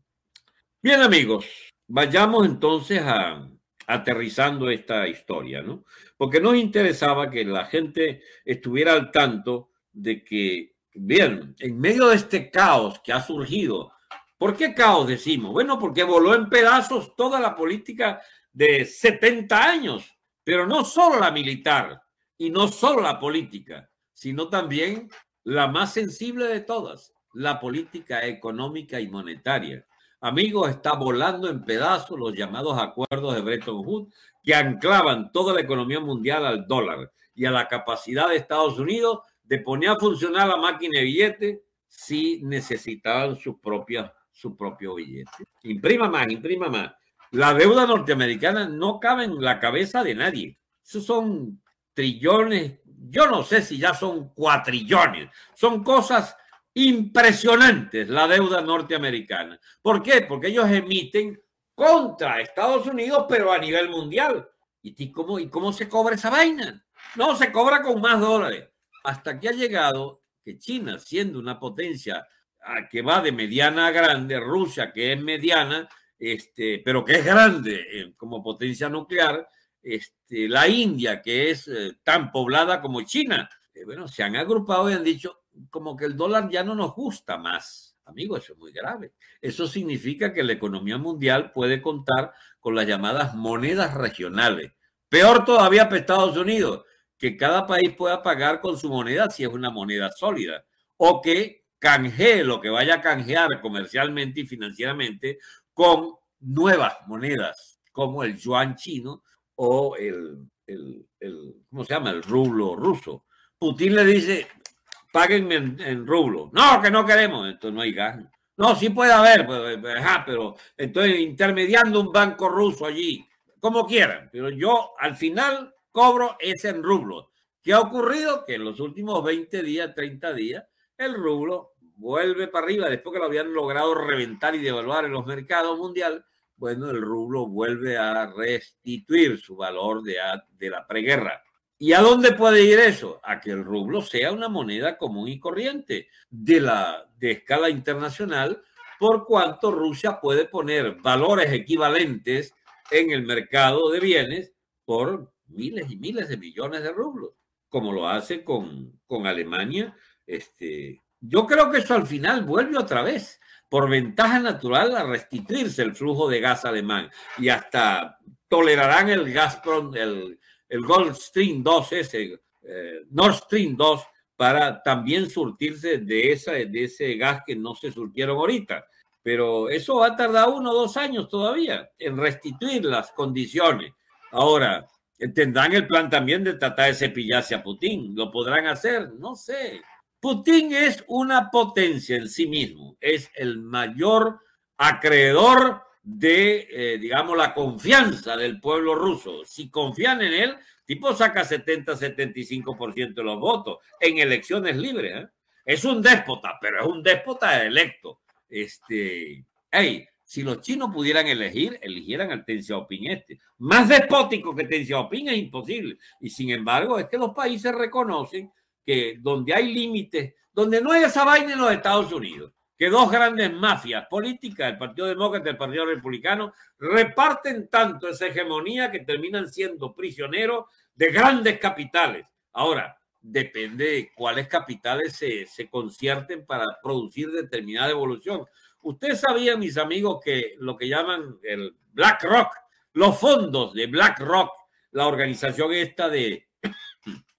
Bien, amigos, vayamos entonces a, aterrizando esta historia, ¿no? Porque nos interesaba que la gente estuviera al tanto de que, bien, en medio de este caos que ha surgido, ¿por qué caos decimos? Bueno, porque voló en pedazos toda la política de 70 años, pero no solo la militar y no solo la política, sino también la más sensible de todas, la política económica y monetaria Amigos, está volando en pedazos los llamados acuerdos de Bretton Woods que anclaban toda la economía mundial al dólar y a la capacidad de Estados Unidos de poner a funcionar la máquina de billetes si necesitaban su, su propio billete. Imprima más, imprima más. La deuda norteamericana no cabe en la cabeza de nadie. Esos son trillones, yo no sé si ya son cuatrillones. Son cosas impresionantes la deuda norteamericana. ¿Por qué? Porque ellos emiten contra Estados Unidos, pero a nivel mundial. ¿Y cómo, ¿Y cómo se cobra esa vaina? No, se cobra con más dólares. Hasta que ha llegado que China, siendo una potencia ah, que va de mediana a grande, Rusia, que es mediana, este, pero que es grande eh, como potencia nuclear, este, la India, que es eh, tan poblada como China, eh, bueno, se han agrupado y han dicho, como que el dólar ya no nos gusta más. Amigo, eso es muy grave. Eso significa que la economía mundial puede contar con las llamadas monedas regionales. Peor todavía para Estados Unidos, que cada país pueda pagar con su moneda si es una moneda sólida o que canjee lo que vaya a canjear comercialmente y financieramente con nuevas monedas como el yuan chino o el, el, ¿cómo se llama? El rublo ruso. Putin le dice, Páguenme en, rublos. rublo. No, que no queremos. esto, no hay gas. No, sí puede haber, pues, eh, pero, estoy entonces intermediando un banco ruso allí, como quieran, pero yo al final cobro ese en rublo. ¿Qué ha ocurrido? Que en los últimos 20 días, 30 días, el rublo vuelve para arriba, después que lo habían logrado reventar y devaluar en los mercados mundiales, bueno, el rublo vuelve a restituir su valor de, de la preguerra. ¿Y a dónde puede ir eso? A que el rublo sea una moneda común y corriente de, la, de escala internacional, por cuanto Rusia puede poner valores equivalentes en el mercado de bienes por miles y miles de millones de rublos, como lo hace con, Alemania. Este, yo creo que eso al final vuelve otra vez, por ventaja natural, a restituirse el flujo de gas alemán y hasta tolerarán el gas, el, el Gold Stream 2, ese eh, Nord Stream 2, para también surtirse de, esa, de ese gas que no se surtieron ahorita. Pero eso va a tardar uno o dos años todavía en restituir las condiciones. Ahora, tendrán el plan también de tratar de cepillarse a Putin. ¿Lo podrán hacer? No sé. Putin es una potencia en sí mismo. Es el mayor acreedor de, eh, digamos, la confianza del pueblo ruso. Si confían en él, tipo saca 70-75% de los votos en elecciones libres. ¿eh? Es un déspota, pero es un déspota electo. Este, si los chinos pudieran elegir, eligieran al Ten este. Más despótico que Ten Xiaoping es imposible. Y sin embargo, es que los países reconocen que donde hay límites, donde no hay esa vaina en los Estados Unidos, que dos grandes mafias políticas, el Partido Demócrata y el Partido Republicano, reparten tanto esa hegemonía que terminan siendo prisioneros de grandes capitales. Ahora, depende de cuáles capitales se, concierten para producir determinada evolución. Ustedes sabían, mis amigos, que lo que llaman el Black Rock, los fondos de Black Rock, la organización esta de,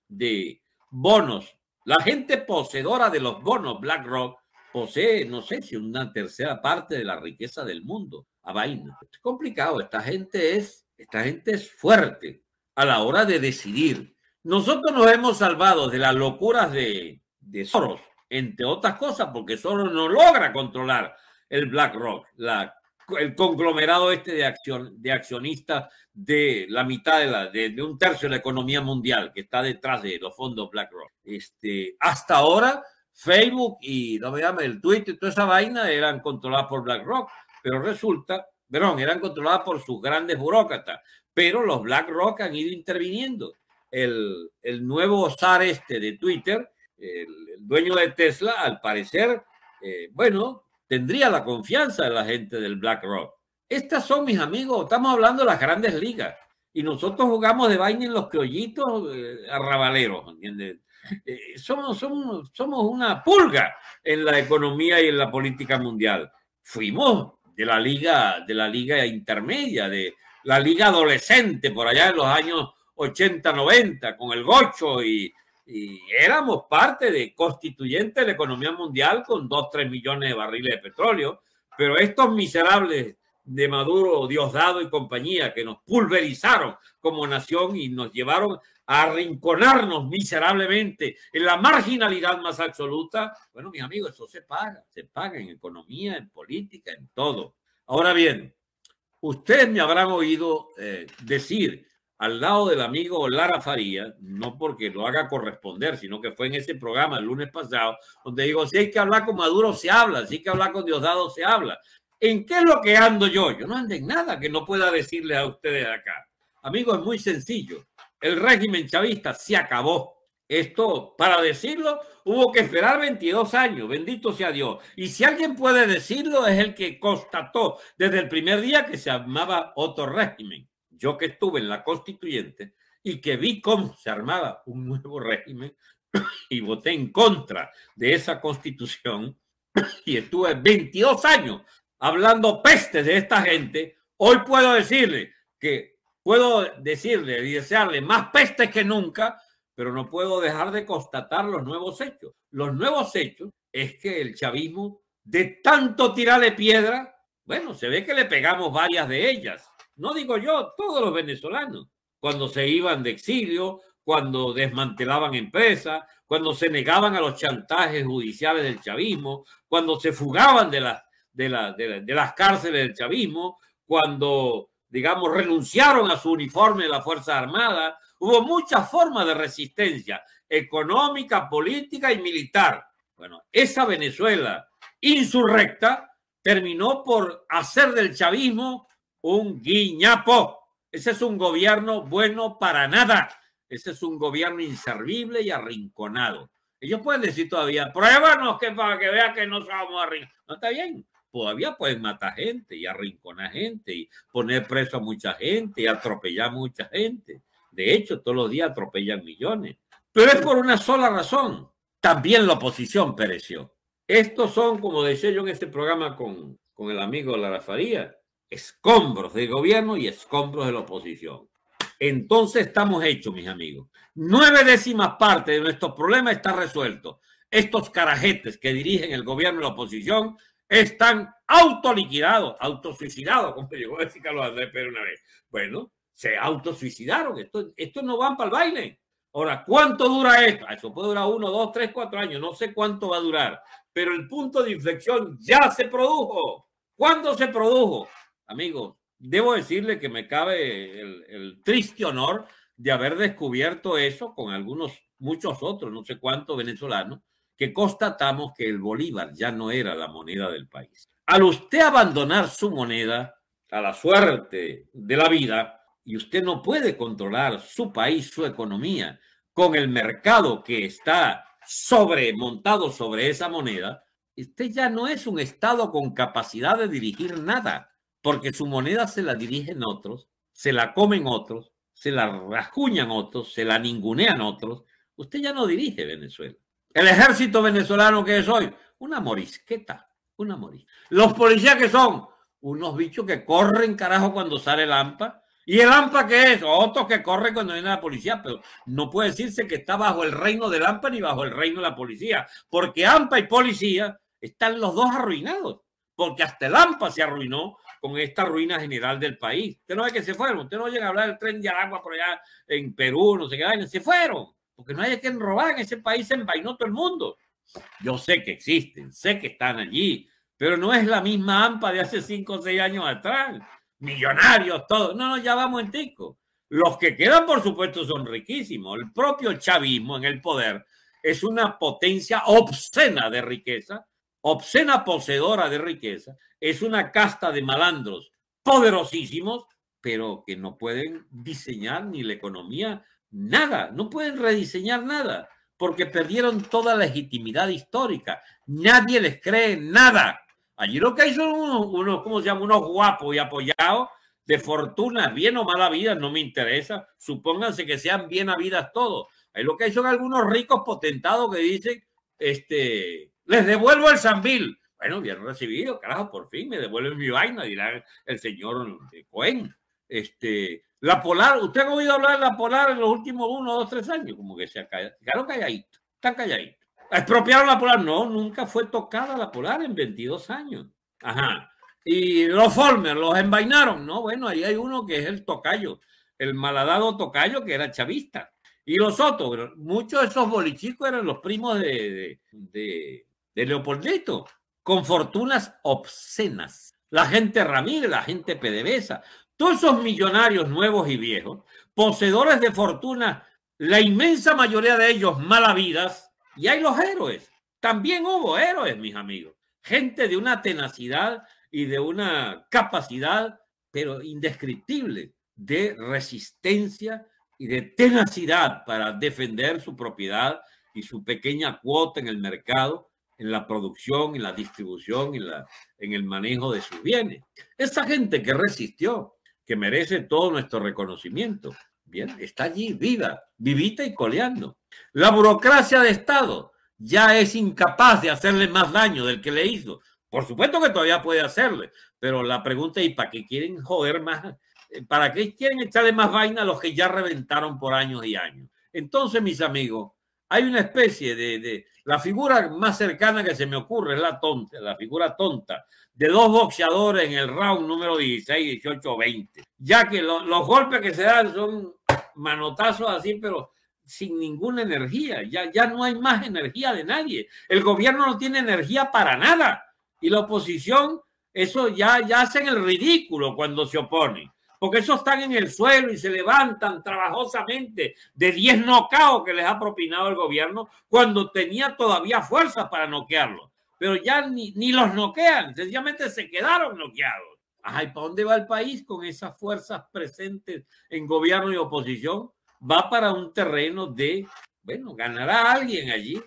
de bonos, la gente poseedora de los bonos Black Rock, posee, no sé si una tercera parte de la riqueza del mundo, a ah, vaina. Es complicado, esta gente es, esta gente es fuerte a la hora de decidir. Nosotros nos hemos salvado de las locuras de, Soros, entre otras cosas, porque Soros no logra controlar el BlackRock, la, el conglomerado este de, de accionistas de la mitad de, un tercio de la economía mundial que está detrás de los fondos BlackRock. Este, hasta ahora Facebook y no me llame el Twitter y toda esa vaina eran controladas por BlackRock, pero resulta, perdón, eran controladas por sus grandes burócratas, pero los BlackRock han ido interviniendo. El, nuevo zar este de Twitter, el, dueño de Tesla, al parecer, eh, bueno, tendría la confianza de la gente del BlackRock. Estas son mis amigos, estamos hablando de las grandes ligas y nosotros jugamos de vaina en los criollitos eh, arrabaleros, ¿entiendes? Eh, somos, somos, somos una pulga en la economía y en la política mundial. Fuimos de la liga, de la liga intermedia, de la liga adolescente, por allá en los años 80, 90, con el gocho y, y éramos parte de constituyente de la economía mundial con 2, 3 millones de barriles de petróleo, pero estos miserables de Maduro, Diosdado y compañía que nos pulverizaron como nación y nos llevaron a arrinconarnos miserablemente en la marginalidad más absoluta, bueno, mi amigo eso se paga, se paga en economía, en política, en todo. Ahora bien, ustedes me habrán oído eh, decir al lado del amigo Lara Faría, no porque lo haga corresponder, sino que fue en ese programa el lunes pasado, donde digo, si hay que hablar con Maduro, se habla, si hay que hablar con Diosdado, se habla. ¿En qué es lo que ando yo? Yo no ando en nada que no pueda decirle a ustedes acá. Amigo, es muy sencillo. El régimen chavista se acabó. Esto, para decirlo, hubo que esperar 22 años, bendito sea Dios. Y si alguien puede decirlo, es el que constató desde el primer día que se armaba otro régimen. Yo que estuve en la constituyente y que vi cómo se armaba un nuevo régimen y voté en contra de esa constitución y estuve 22 años hablando peste de esta gente, hoy puedo decirle que Puedo decirle y desearle más pestes que nunca, pero no puedo dejar de constatar los nuevos hechos. Los nuevos hechos es que el chavismo, de tanto de piedra, bueno, se ve que le pegamos varias de ellas. No digo yo, todos los venezolanos, cuando se iban de exilio, cuando desmantelaban empresas, cuando se negaban a los chantajes judiciales del chavismo, cuando se fugaban de, de, de las cárceles del chavismo, cuando digamos, renunciaron a su uniforme de la Fuerza Armada. Hubo muchas formas de resistencia económica, política y militar. Bueno, esa Venezuela insurrecta terminó por hacer del chavismo un guiñapo. Ese es un gobierno bueno para nada. Ese es un gobierno inservible y arrinconado. Ellos pueden decir todavía, pruébanos que para que vea que no somos arrinconados. No está bien todavía pueden matar gente y arrinconar gente y poner preso a mucha gente y atropellar a mucha gente. De hecho, todos los días atropellan millones. Pero es por una sola razón. También la oposición pereció. Estos son, como decía yo en este programa con, el amigo Lara Faría, escombros del gobierno y escombros de la oposición. Entonces estamos hechos, mis amigos. Nueve décimas partes de nuestro problema está resuelto. Estos carajetes que dirigen el gobierno y la oposición están autoliquidados, autosuicidados, como llegó a decir Carlos Andrés Pérez una vez. Bueno, se autosuicidaron. Esto, esto no van para el baile. Ahora, ¿cuánto dura esto? Ah, eso puede durar uno, dos, tres, cuatro años. No sé cuánto va a durar. Pero el punto de inflexión ya se produjo. ¿Cuándo se produjo? Amigos, debo decirle que me cabe el triste honor de haber descubierto eso con algunos, muchos otros, no sé cuántos venezolanos, que constatamos que el bolívar ya no era la moneda del país. Al usted abandonar su moneda a la suerte de la vida, y usted no puede controlar su país, su economía, con el mercado que está sobremontado sobre esa moneda, usted ya no es un Estado con capacidad de dirigir nada, porque su moneda se la dirigen otros, se la comen otros, se la rascuñan otros, se la ningunean otros. Usted ya no dirige Venezuela. El ejército venezolano que es hoy, una morisqueta, una morisqueta. Los policías que son unos bichos que corren carajo cuando sale el AMPA. ¿Y el AMPA qué es? Otros que corren cuando viene la policía, pero no puede decirse que está bajo el reino del AMPA ni bajo el reino de la policía, porque AMPA y policía están los dos arruinados, porque hasta el AMPA se arruinó con esta ruina general del país. Usted no ve que se fueron, usted no llega a hablar del tren de Aragua por allá en Perú, no sé qué, se fueron porque no hay a quien robar. En ese país se envainó todo el mundo. Yo sé que existen, sé que están allí, pero no es la misma AMPA de hace cinco, o seis años atrás. Millonarios, todos. No, no, ya vamos en tico. Los que quedan, por supuesto, son riquísimos. El propio chavismo en el poder es una potencia obscena de riqueza, obscena poseedora de riqueza. Es una casta de malandros poderosísimos, pero que no pueden diseñar ni la economía Nada, no pueden rediseñar nada, porque perdieron toda legitimidad histórica. Nadie les cree nada. Allí lo que hay son unos, ¿cómo se llama? Unos guapos y apoyados de fortuna, bien o mala vida, no me interesa. Supónganse que sean bien habidas todos. Ahí lo que hay son algunos ricos potentados que dicen, este, les devuelvo el Sambil. Bueno, bien recibido, carajo, por fin me devuelven mi vaina, dirá el señor Cohen. Este, la Polar, ¿usted ha oído hablar de la Polar en los últimos uno, dos, tres años? Como que se ha callado, claro, calladito. Está calladito. ¿Expropiaron la Polar? No, nunca fue tocada la Polar en 22 años. Ajá. Y los Former, los envainaron, ¿no? Bueno, ahí hay uno que es el Tocayo, el maladado Tocayo, que era chavista. Y los otros, muchos de esos bolichicos eran los primos de, de, de, Leopoldito, con fortunas obscenas. La gente Ramírez, la gente PDVSA, todos esos millonarios nuevos y viejos, poseedores de fortuna, la inmensa mayoría de ellos malavidas, y hay los héroes. También hubo héroes, mis amigos. Gente de una tenacidad y de una capacidad, pero indescriptible, de resistencia y de tenacidad para defender su propiedad y su pequeña cuota en el mercado, en la producción, en la distribución, en, en el manejo de sus bienes. Esa gente que resistió, que merece todo nuestro reconocimiento. Bien, está allí viva, vivita y coleando. La burocracia de Estado ya es incapaz de hacerle más daño del que le hizo. Por supuesto que todavía puede hacerle, pero la pregunta es, ¿para qué quieren joder más? Eh, ¿Para qué quieren echarle más vaina a los que ya reventaron por años y años? Entonces, mis amigos, hay una especie de, La figura más cercana que se me ocurre es la tonta, la figura tonta, de dos boxeadores en el round número 16, 18, 20. Ya que los golpes que se dan son manotazos así, pero sin ninguna energía. Ya, ya no hay más energía de nadie. El gobierno no tiene energía para nada. Y la oposición, eso ya, ya hacen el ridículo cuando se opone porque esos están en el suelo y se levantan trabajosamente de 10 nocaos que les ha propinado el gobierno cuando tenía todavía fuerzas para noquearlos. Pero ya ni, ni los noquean, sencillamente se quedaron noqueados. Ay, ¿para dónde va el país con esas fuerzas presentes en gobierno y oposición? Va para un terreno de, bueno, ganará alguien allí,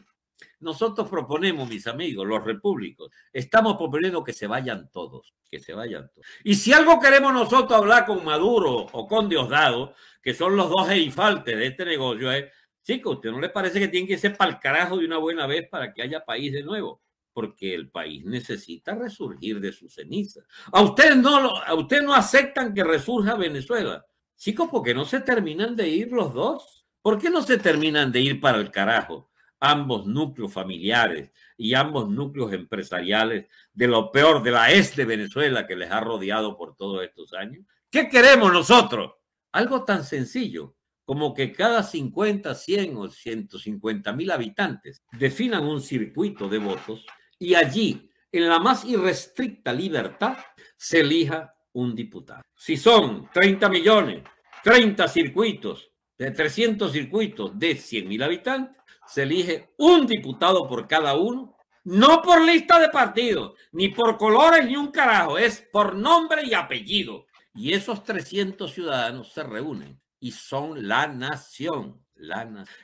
nosotros proponemos, mis amigos, los repúblicos, estamos proponiendo que se vayan todos, que se vayan todos. Y si algo queremos nosotros hablar con Maduro o con Diosdado, que son los dos eifaltes de este negocio, es, chicos, ¿usted no le parece que tienen que irse para el carajo de una buena vez para que haya país de nuevo? porque el país necesita resurgir de su ceniza. A ustedes no, a usted no aceptan que resurja Venezuela. Chicos, qué no se terminan de ir los dos. ¿Por qué no se terminan de ir para el carajo? ambos núcleos familiares y ambos núcleos empresariales de lo peor de la de Venezuela que les ha rodeado por todos estos años? ¿Qué queremos nosotros? Algo tan sencillo como que cada 50, 100 o 150 mil habitantes definan un circuito de votos y allí, en la más irrestricta libertad, se elija un diputado. Si son 30 millones, 30 circuitos, de 300 circuitos de 100 mil habitantes, se elige un diputado por cada uno, no por lista de partidos, ni por colores, ni un carajo, es por nombre y apellido. Y esos 300 ciudadanos se reúnen y son la nación.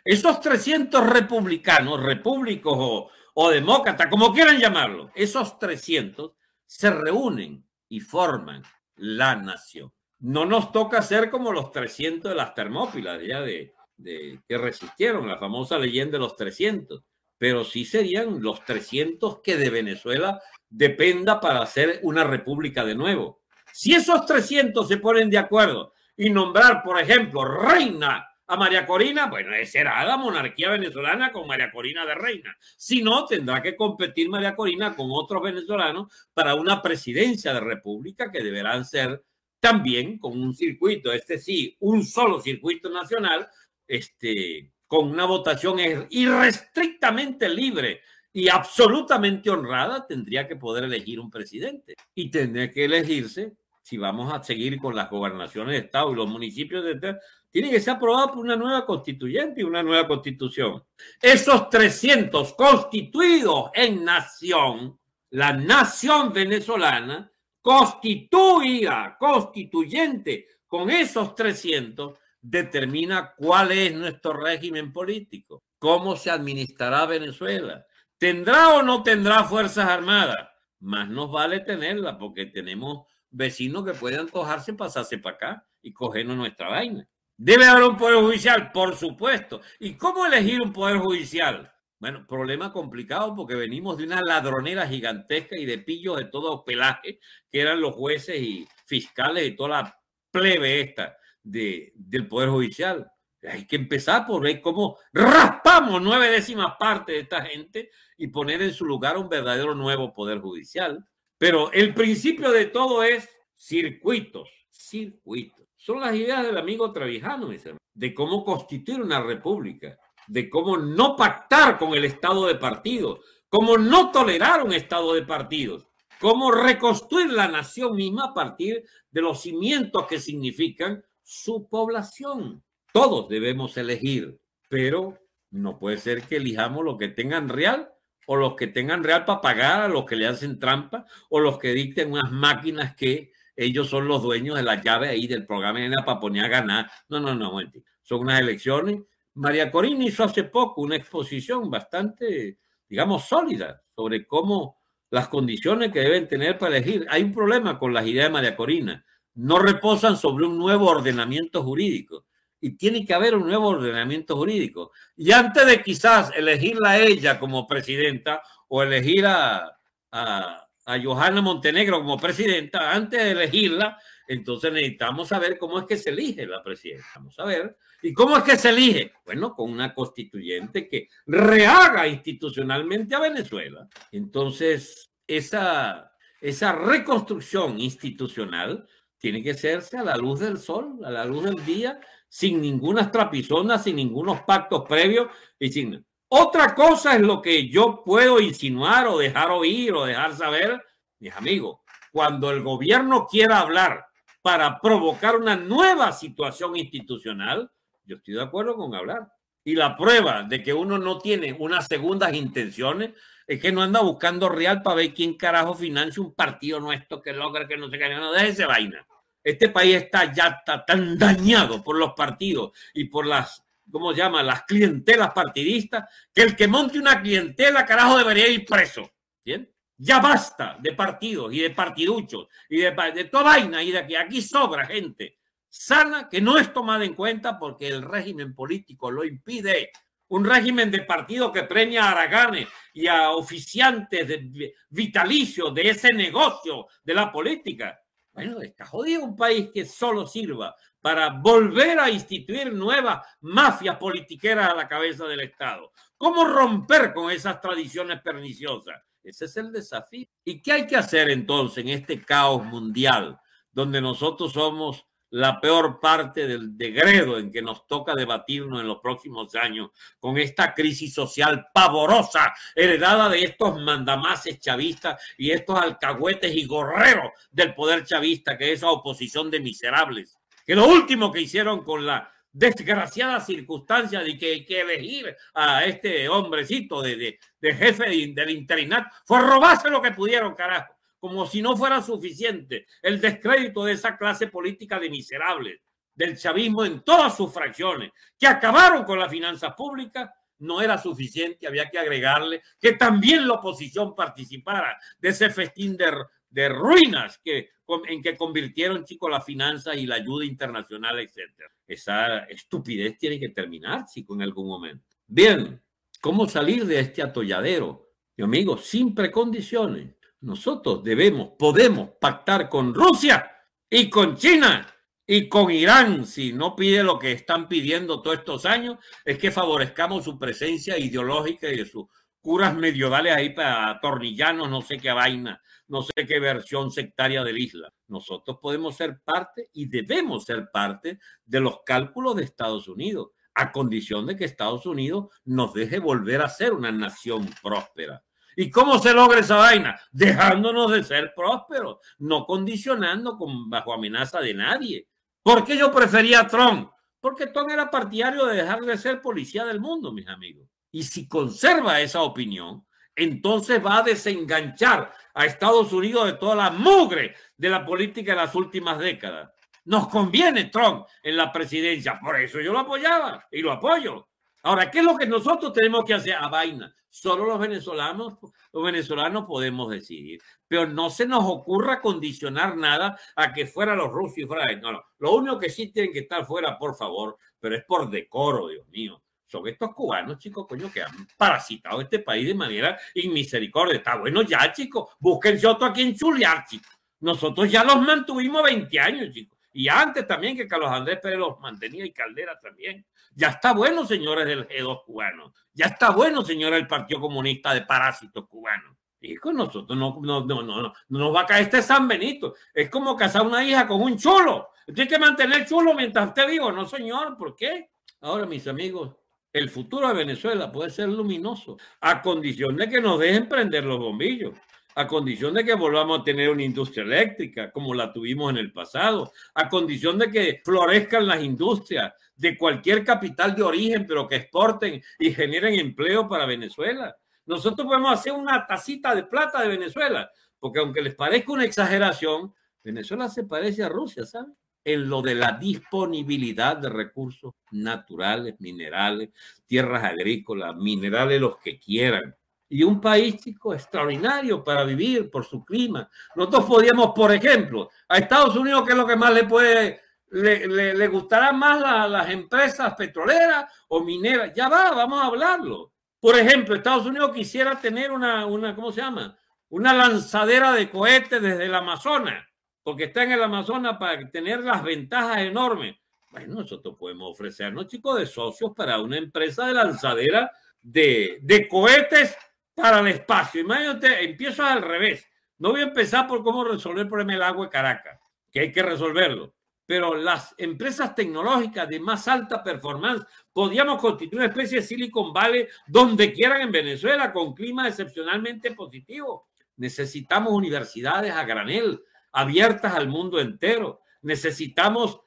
Esos 300 republicanos, repúblicos o, o demócratas, como quieran llamarlo, esos 300 se reúnen y forman la nación. No nos toca ser como los 300 de las Termópilas, ya de, que resistieron, la famosa leyenda de los 300, pero sí serían los 300 que de Venezuela dependa para hacer una república de nuevo. Si esos 300 se ponen de acuerdo y nombrar, por ejemplo, reina a María Corina, bueno, será la monarquía venezolana con María Corina de reina. Si no, tendrá que competir María Corina con otros venezolanos para una presidencia de república que deberán ser también con un circuito, este sí, un solo circuito nacional, este, con una votación irrestrictamente libre y absolutamente honrada, tendría que poder elegir un presidente. Y tendría que elegirse, si vamos a seguir con las gobernaciones de Estado y los municipios, Estado, tiene que ser aprobada por una nueva constituyente y una nueva constitución. Esos 300 constituidos en nación, la nación venezolana, constituida, constituyente, con esos 300, determina cuál es nuestro régimen político, cómo se administrará Venezuela. ¿Tendrá o no tendrá Fuerzas Armadas? Más nos vale tenerla porque tenemos vecinos que pueden antojarse pasarse para acá y cogernos nuestra vaina. ¿Debe haber un poder judicial? Por supuesto. ¿Y cómo elegir un poder judicial? Bueno, problema complicado porque venimos de una ladronera gigantesca y de pillos de todo pelaje, que eran los jueces y fiscales y toda la plebe esta del Poder Judicial. Hay que empezar por ver cómo raspamos nueve décimas partes de esta gente y poner en su lugar un verdadero nuevo Poder Judicial. Pero el principio de todo es circuitos, circuitos. Son las ideas del amigo travijano mis de cómo constituir una república, de cómo no pactar con el Estado de partidos, cómo no tolerar un Estado de partidos, cómo reconstruir la nación misma a partir de los cimientos que significan su población. Todos debemos elegir, pero no puede ser que elijamos los que tengan real o los que tengan real para pagar a los que le hacen trampa o los que dicten unas máquinas que ellos son los dueños de la llave ahí del programa para poner a ganar. No, no, no, son unas elecciones. María Corina hizo hace poco una exposición bastante, digamos, sólida sobre cómo las condiciones que deben tener para elegir. Hay un problema con las ideas de María Corina no reposan sobre un nuevo ordenamiento jurídico. Y tiene que haber un nuevo ordenamiento jurídico. Y antes de quizás elegirla ella como presidenta o elegir a, a, Johanna Montenegro como presidenta, antes de elegirla, entonces necesitamos saber cómo es que se elige la presidenta. Vamos a ver. ¿Y cómo es que se elige? Bueno, con una constituyente que rehaga institucionalmente a Venezuela. Entonces, esa, esa reconstrucción institucional tiene que hacerse a la luz del sol, a la luz del día, sin ninguna trapizona, sin ningunos pactos previos y sin... Otra cosa es lo que yo puedo insinuar o dejar oír o dejar saber, mis amigos, cuando el gobierno quiera hablar para provocar una nueva situación institucional, yo estoy de acuerdo con hablar. Y la prueba de que uno no tiene unas segundas intenciones es que no anda buscando real para ver quién carajo financia un partido nuestro que logra que no se caiga. No, déjese vaina. Este país está ya está tan dañado por los partidos y por las, ¿cómo se llama? Las clientelas partidistas, que el que monte una clientela, carajo, debería ir preso. ¿Bien? Ya basta de partidos y de partiduchos y de, de toda vaina y de que aquí sobra gente sana que no es tomada en cuenta porque el régimen político lo impide un régimen de partido que premia a Araganes y a oficiantes de, vitalicios de ese negocio de la política. Bueno, está jodido un país que solo sirva para volver a instituir nuevas mafias politiqueras a la cabeza del Estado. ¿Cómo romper con esas tradiciones perniciosas? Ese es el desafío. ¿Y qué hay que hacer entonces en este caos mundial donde nosotros somos la peor parte del degredo en que nos toca debatirnos en los próximos años con esta crisis social pavorosa heredada de estos mandamases chavistas y estos alcahuetes y gorreros del poder chavista, que es esa oposición de miserables, que lo último que hicieron con la desgraciada circunstancia de que hay que elegir a este hombrecito de, de, de jefe del interinat fue robarse lo que pudieron, carajo como si no fuera suficiente el descrédito de esa clase política de miserables, del chavismo en todas sus fracciones, que acabaron con las finanzas pública. no era suficiente, había que agregarle que también la oposición participara de ese festín de, ruinas que, en que convirtieron, chicos, la finanzas y la ayuda internacional, etc. Esa estupidez tiene que terminar, chicos, en algún momento. Bien, ¿cómo salir de este atolladero? Mi amigo, sin precondiciones nosotros debemos, podemos pactar con Rusia y con China y con Irán, si no pide lo que están pidiendo todos estos años, es que favorezcamos su presencia ideológica y de sus curas medievales ahí para tornillanos, no sé qué vaina, no sé qué versión sectaria del Isla. Nosotros podemos ser parte y debemos ser parte de los cálculos de Estados Unidos, a condición de que Estados Unidos nos deje volver a ser una nación próspera. ¿Y cómo se logra esa vaina? Dejándonos de ser prósperos, no condicionando con, bajo amenaza de nadie. ¿Por qué yo prefería a Trump? Porque Trump era partidario de dejar de ser policía del mundo, mis amigos. Y si conserva esa opinión, entonces va a desenganchar a Estados Unidos de toda la mugre de la política de las últimas décadas. Nos conviene Trump en la presidencia, por eso yo lo apoyaba y lo apoyo. Ahora, ¿qué es lo que nosotros tenemos que hacer a ah, vaina? Solo los venezolanos, los venezolanos podemos decidir, pero no se nos ocurra condicionar nada a que fuera los rusos y fuera no, no. Lo único que sí tienen que estar fuera, por favor, pero es por decoro, Dios mío. Son estos cubanos, chicos, coño, que han parasitado este país de manera inmisericordia. Está bueno ya, chicos. Búsquense otro aquí en chulear, chicos. Nosotros ya los mantuvimos 20 años, chicos. Y antes también que Carlos Andrés Pérez los mantenía y Caldera también. Ya está bueno, señores del G2 cubano. Ya está bueno, señora el Partido Comunista de Parásitos Cubanos. Y con nosotros no, no, no, nos va a caer este San Benito. Es como casar una hija con un chulo. Tiene que mantener chulo mientras te vivo. No, señor, ¿por qué? Ahora, mis amigos, el futuro de Venezuela puede ser luminoso a condición de que nos dejen prender los bombillos a condición de que volvamos a tener una industria eléctrica como la tuvimos en el pasado, a condición de que florezcan las industrias de cualquier capital de origen, pero que exporten y generen empleo para Venezuela. Nosotros podemos hacer una tacita de plata de Venezuela, porque aunque les parezca una exageración, Venezuela se parece a Rusia, ¿saben? En lo de la disponibilidad de recursos naturales, minerales, tierras agrícolas, minerales los que quieran y un país chico extraordinario para vivir por su clima. Nosotros podríamos, por ejemplo, a Estados Unidos, que es lo que más le puede, le, le, gustará más las empresas petroleras o mineras. Ya va, vamos a hablarlo. Por ejemplo, Estados Unidos quisiera tener una, una ¿cómo se llama? Una lanzadera de cohetes desde el Amazonas, porque está en el Amazonas para tener las ventajas enormes. Bueno, nosotros podemos ofrecernos, chicos, de socios para una empresa de lanzadera de, de cohetes para el espacio. Imagínate, empiezo al revés. No voy a empezar por cómo resolver el problema del agua de Caracas, que hay que resolverlo. Pero las empresas tecnológicas de más alta performance podríamos constituir una especie de Silicon Valley donde quieran en Venezuela, con clima excepcionalmente positivo. Necesitamos universidades a granel, abiertas al mundo entero. Necesitamos,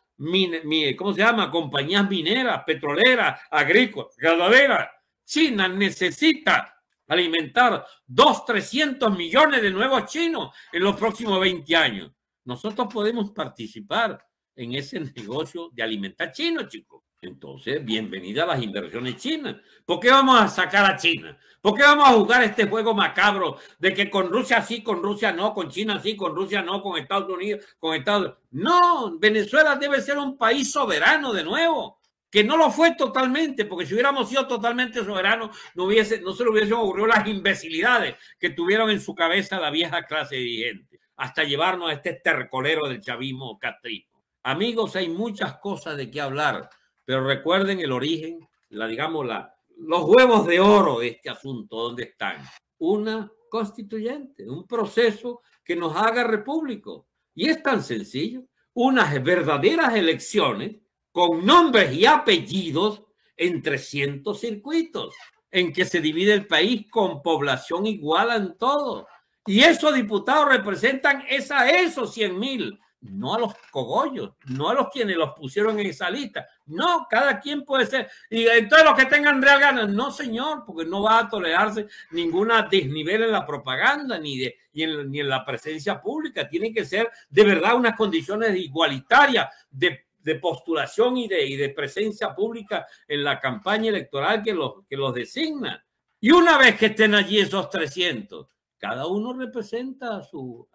¿cómo se llama? Compañías mineras, petroleras, agrícolas, ganaderas. China necesita alimentar dos 300 millones de nuevos chinos en los próximos 20 años. Nosotros podemos participar en ese negocio de alimentar chinos, chicos. Entonces, bienvenida a las inversiones chinas. ¿Por qué vamos a sacar a China? ¿Por qué vamos a jugar este juego macabro de que con Rusia sí, con Rusia no, con China sí, con Rusia no, con Estados Unidos, con Estados No, Venezuela debe ser un país soberano de nuevo que no lo fue totalmente, porque si hubiéramos sido totalmente soberanos, no, hubiese, no se le hubiesen ocurrido las imbecilidades que tuvieron en su cabeza la vieja clase dirigente, hasta llevarnos a este tercolero del chavismo catrismo. Amigos, hay muchas cosas de qué hablar, pero recuerden el origen, la digamos, la, los huevos de oro de este asunto, ¿dónde están? Una constituyente, un proceso que nos haga repúblico. Y es tan sencillo, unas verdaderas elecciones con nombres y apellidos en 300 circuitos, en que se divide el país con población igual en todo. Y esos diputados representan es a esos 100.000 mil, no a los cogollos, no a los quienes los pusieron en esa lista. No, cada quien puede ser. Y entonces los que tengan real ganas, no señor, porque no va a tolerarse ninguna desnivel en la propaganda ni, de, en, la presencia pública. tienen que ser de verdad unas condiciones igualitarias de de postulación y de, presencia pública en la campaña electoral que los, designa. Y una vez que estén allí esos 300, cada uno representa a su,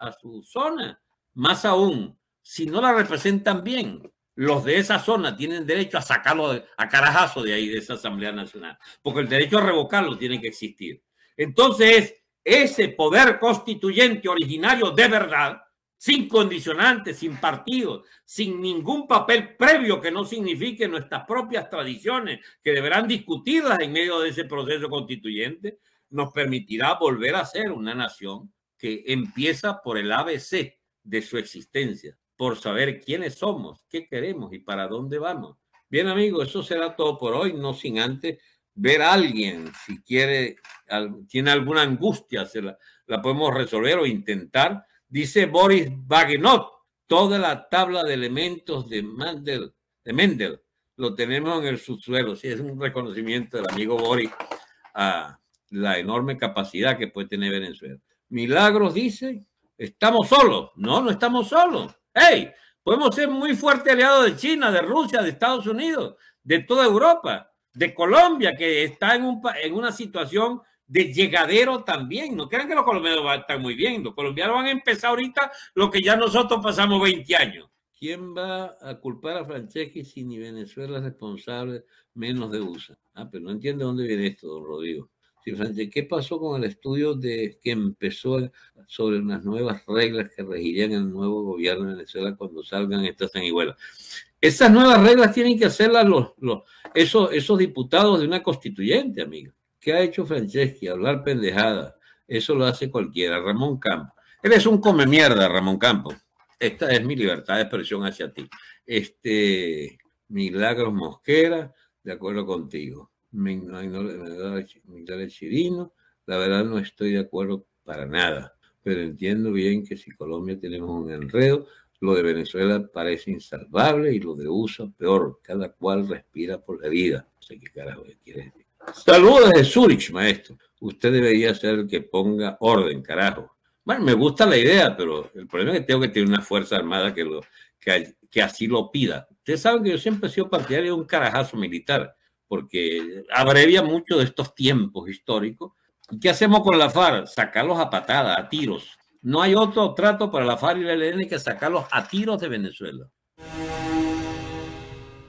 zona. Más aún, si no la representan bien, los de esa zona tienen derecho a sacarlo a carajazo de ahí, de esa Asamblea Nacional, porque el derecho a revocarlo tiene que existir. Entonces, ese poder constituyente originario de verdad sin condicionantes, sin partidos, sin ningún papel previo que no signifique nuestras propias tradiciones, que deberán discutirlas en medio de ese proceso constituyente, nos permitirá volver a ser una nación que empieza por el ABC de su existencia, por saber quiénes somos, qué queremos y para dónde vamos. Bien amigos, eso será todo por hoy, no sin antes ver a alguien, si quiere, tiene alguna angustia, se la, la podemos resolver o intentar Dice Boris Bagenot, toda la tabla de elementos de Mendel, de Mendel lo tenemos en el subsuelo. Si es un reconocimiento del amigo Boris a la enorme capacidad que puede tener Venezuela. Milagros dice, estamos solos. No, no estamos solos. ¡Hey! Podemos ser muy fuertes aliados de China, de Rusia, de Estados Unidos, de toda Europa, de Colombia, que está en, un, en una situación de llegadero también. No crean que los colombianos van a estar muy bien. Los colombianos van a empezar ahorita lo que ya nosotros pasamos 20 años. ¿Quién va a culpar a Franceschi si ni Venezuela es responsable menos de USA? Ah, pero no entiende dónde viene esto, don Rodrigo. Si ¿Qué pasó con el estudio de que empezó sobre unas nuevas reglas que regirían el nuevo gobierno de Venezuela cuando salgan estas Iguala? Esas nuevas reglas tienen que hacerlas los, esos diputados de una constituyente, amiga. ¿Qué ha hecho Franceschi? Hablar pendejada. Eso lo hace cualquiera. Ramón Campos. Eres un come mierda, Ramón Campo. Esta es mi libertad de expresión hacia ti. Este, Milagros Mosquera, de acuerdo contigo. Milagros Chirino, la verdad no estoy de acuerdo para nada. Pero entiendo bien que si Colombia tenemos un enredo, lo de Venezuela parece insalvable y lo de USA peor. Cada cual respira por la vida. No sé qué carajo quiere decir. Saludos de Zurich, maestro. Usted debería ser el que ponga orden, carajo. Bueno, me gusta la idea, pero el problema es que tengo que tener una fuerza armada que, lo, que, así lo pida. Ustedes saben que yo siempre he sido partidario de un carajazo militar, porque abrevia mucho de estos tiempos históricos. ¿Y qué hacemos con la FARC? Sacarlos a patadas, a tiros. No hay otro trato para la FARC y la ELN que sacarlos a tiros de Venezuela.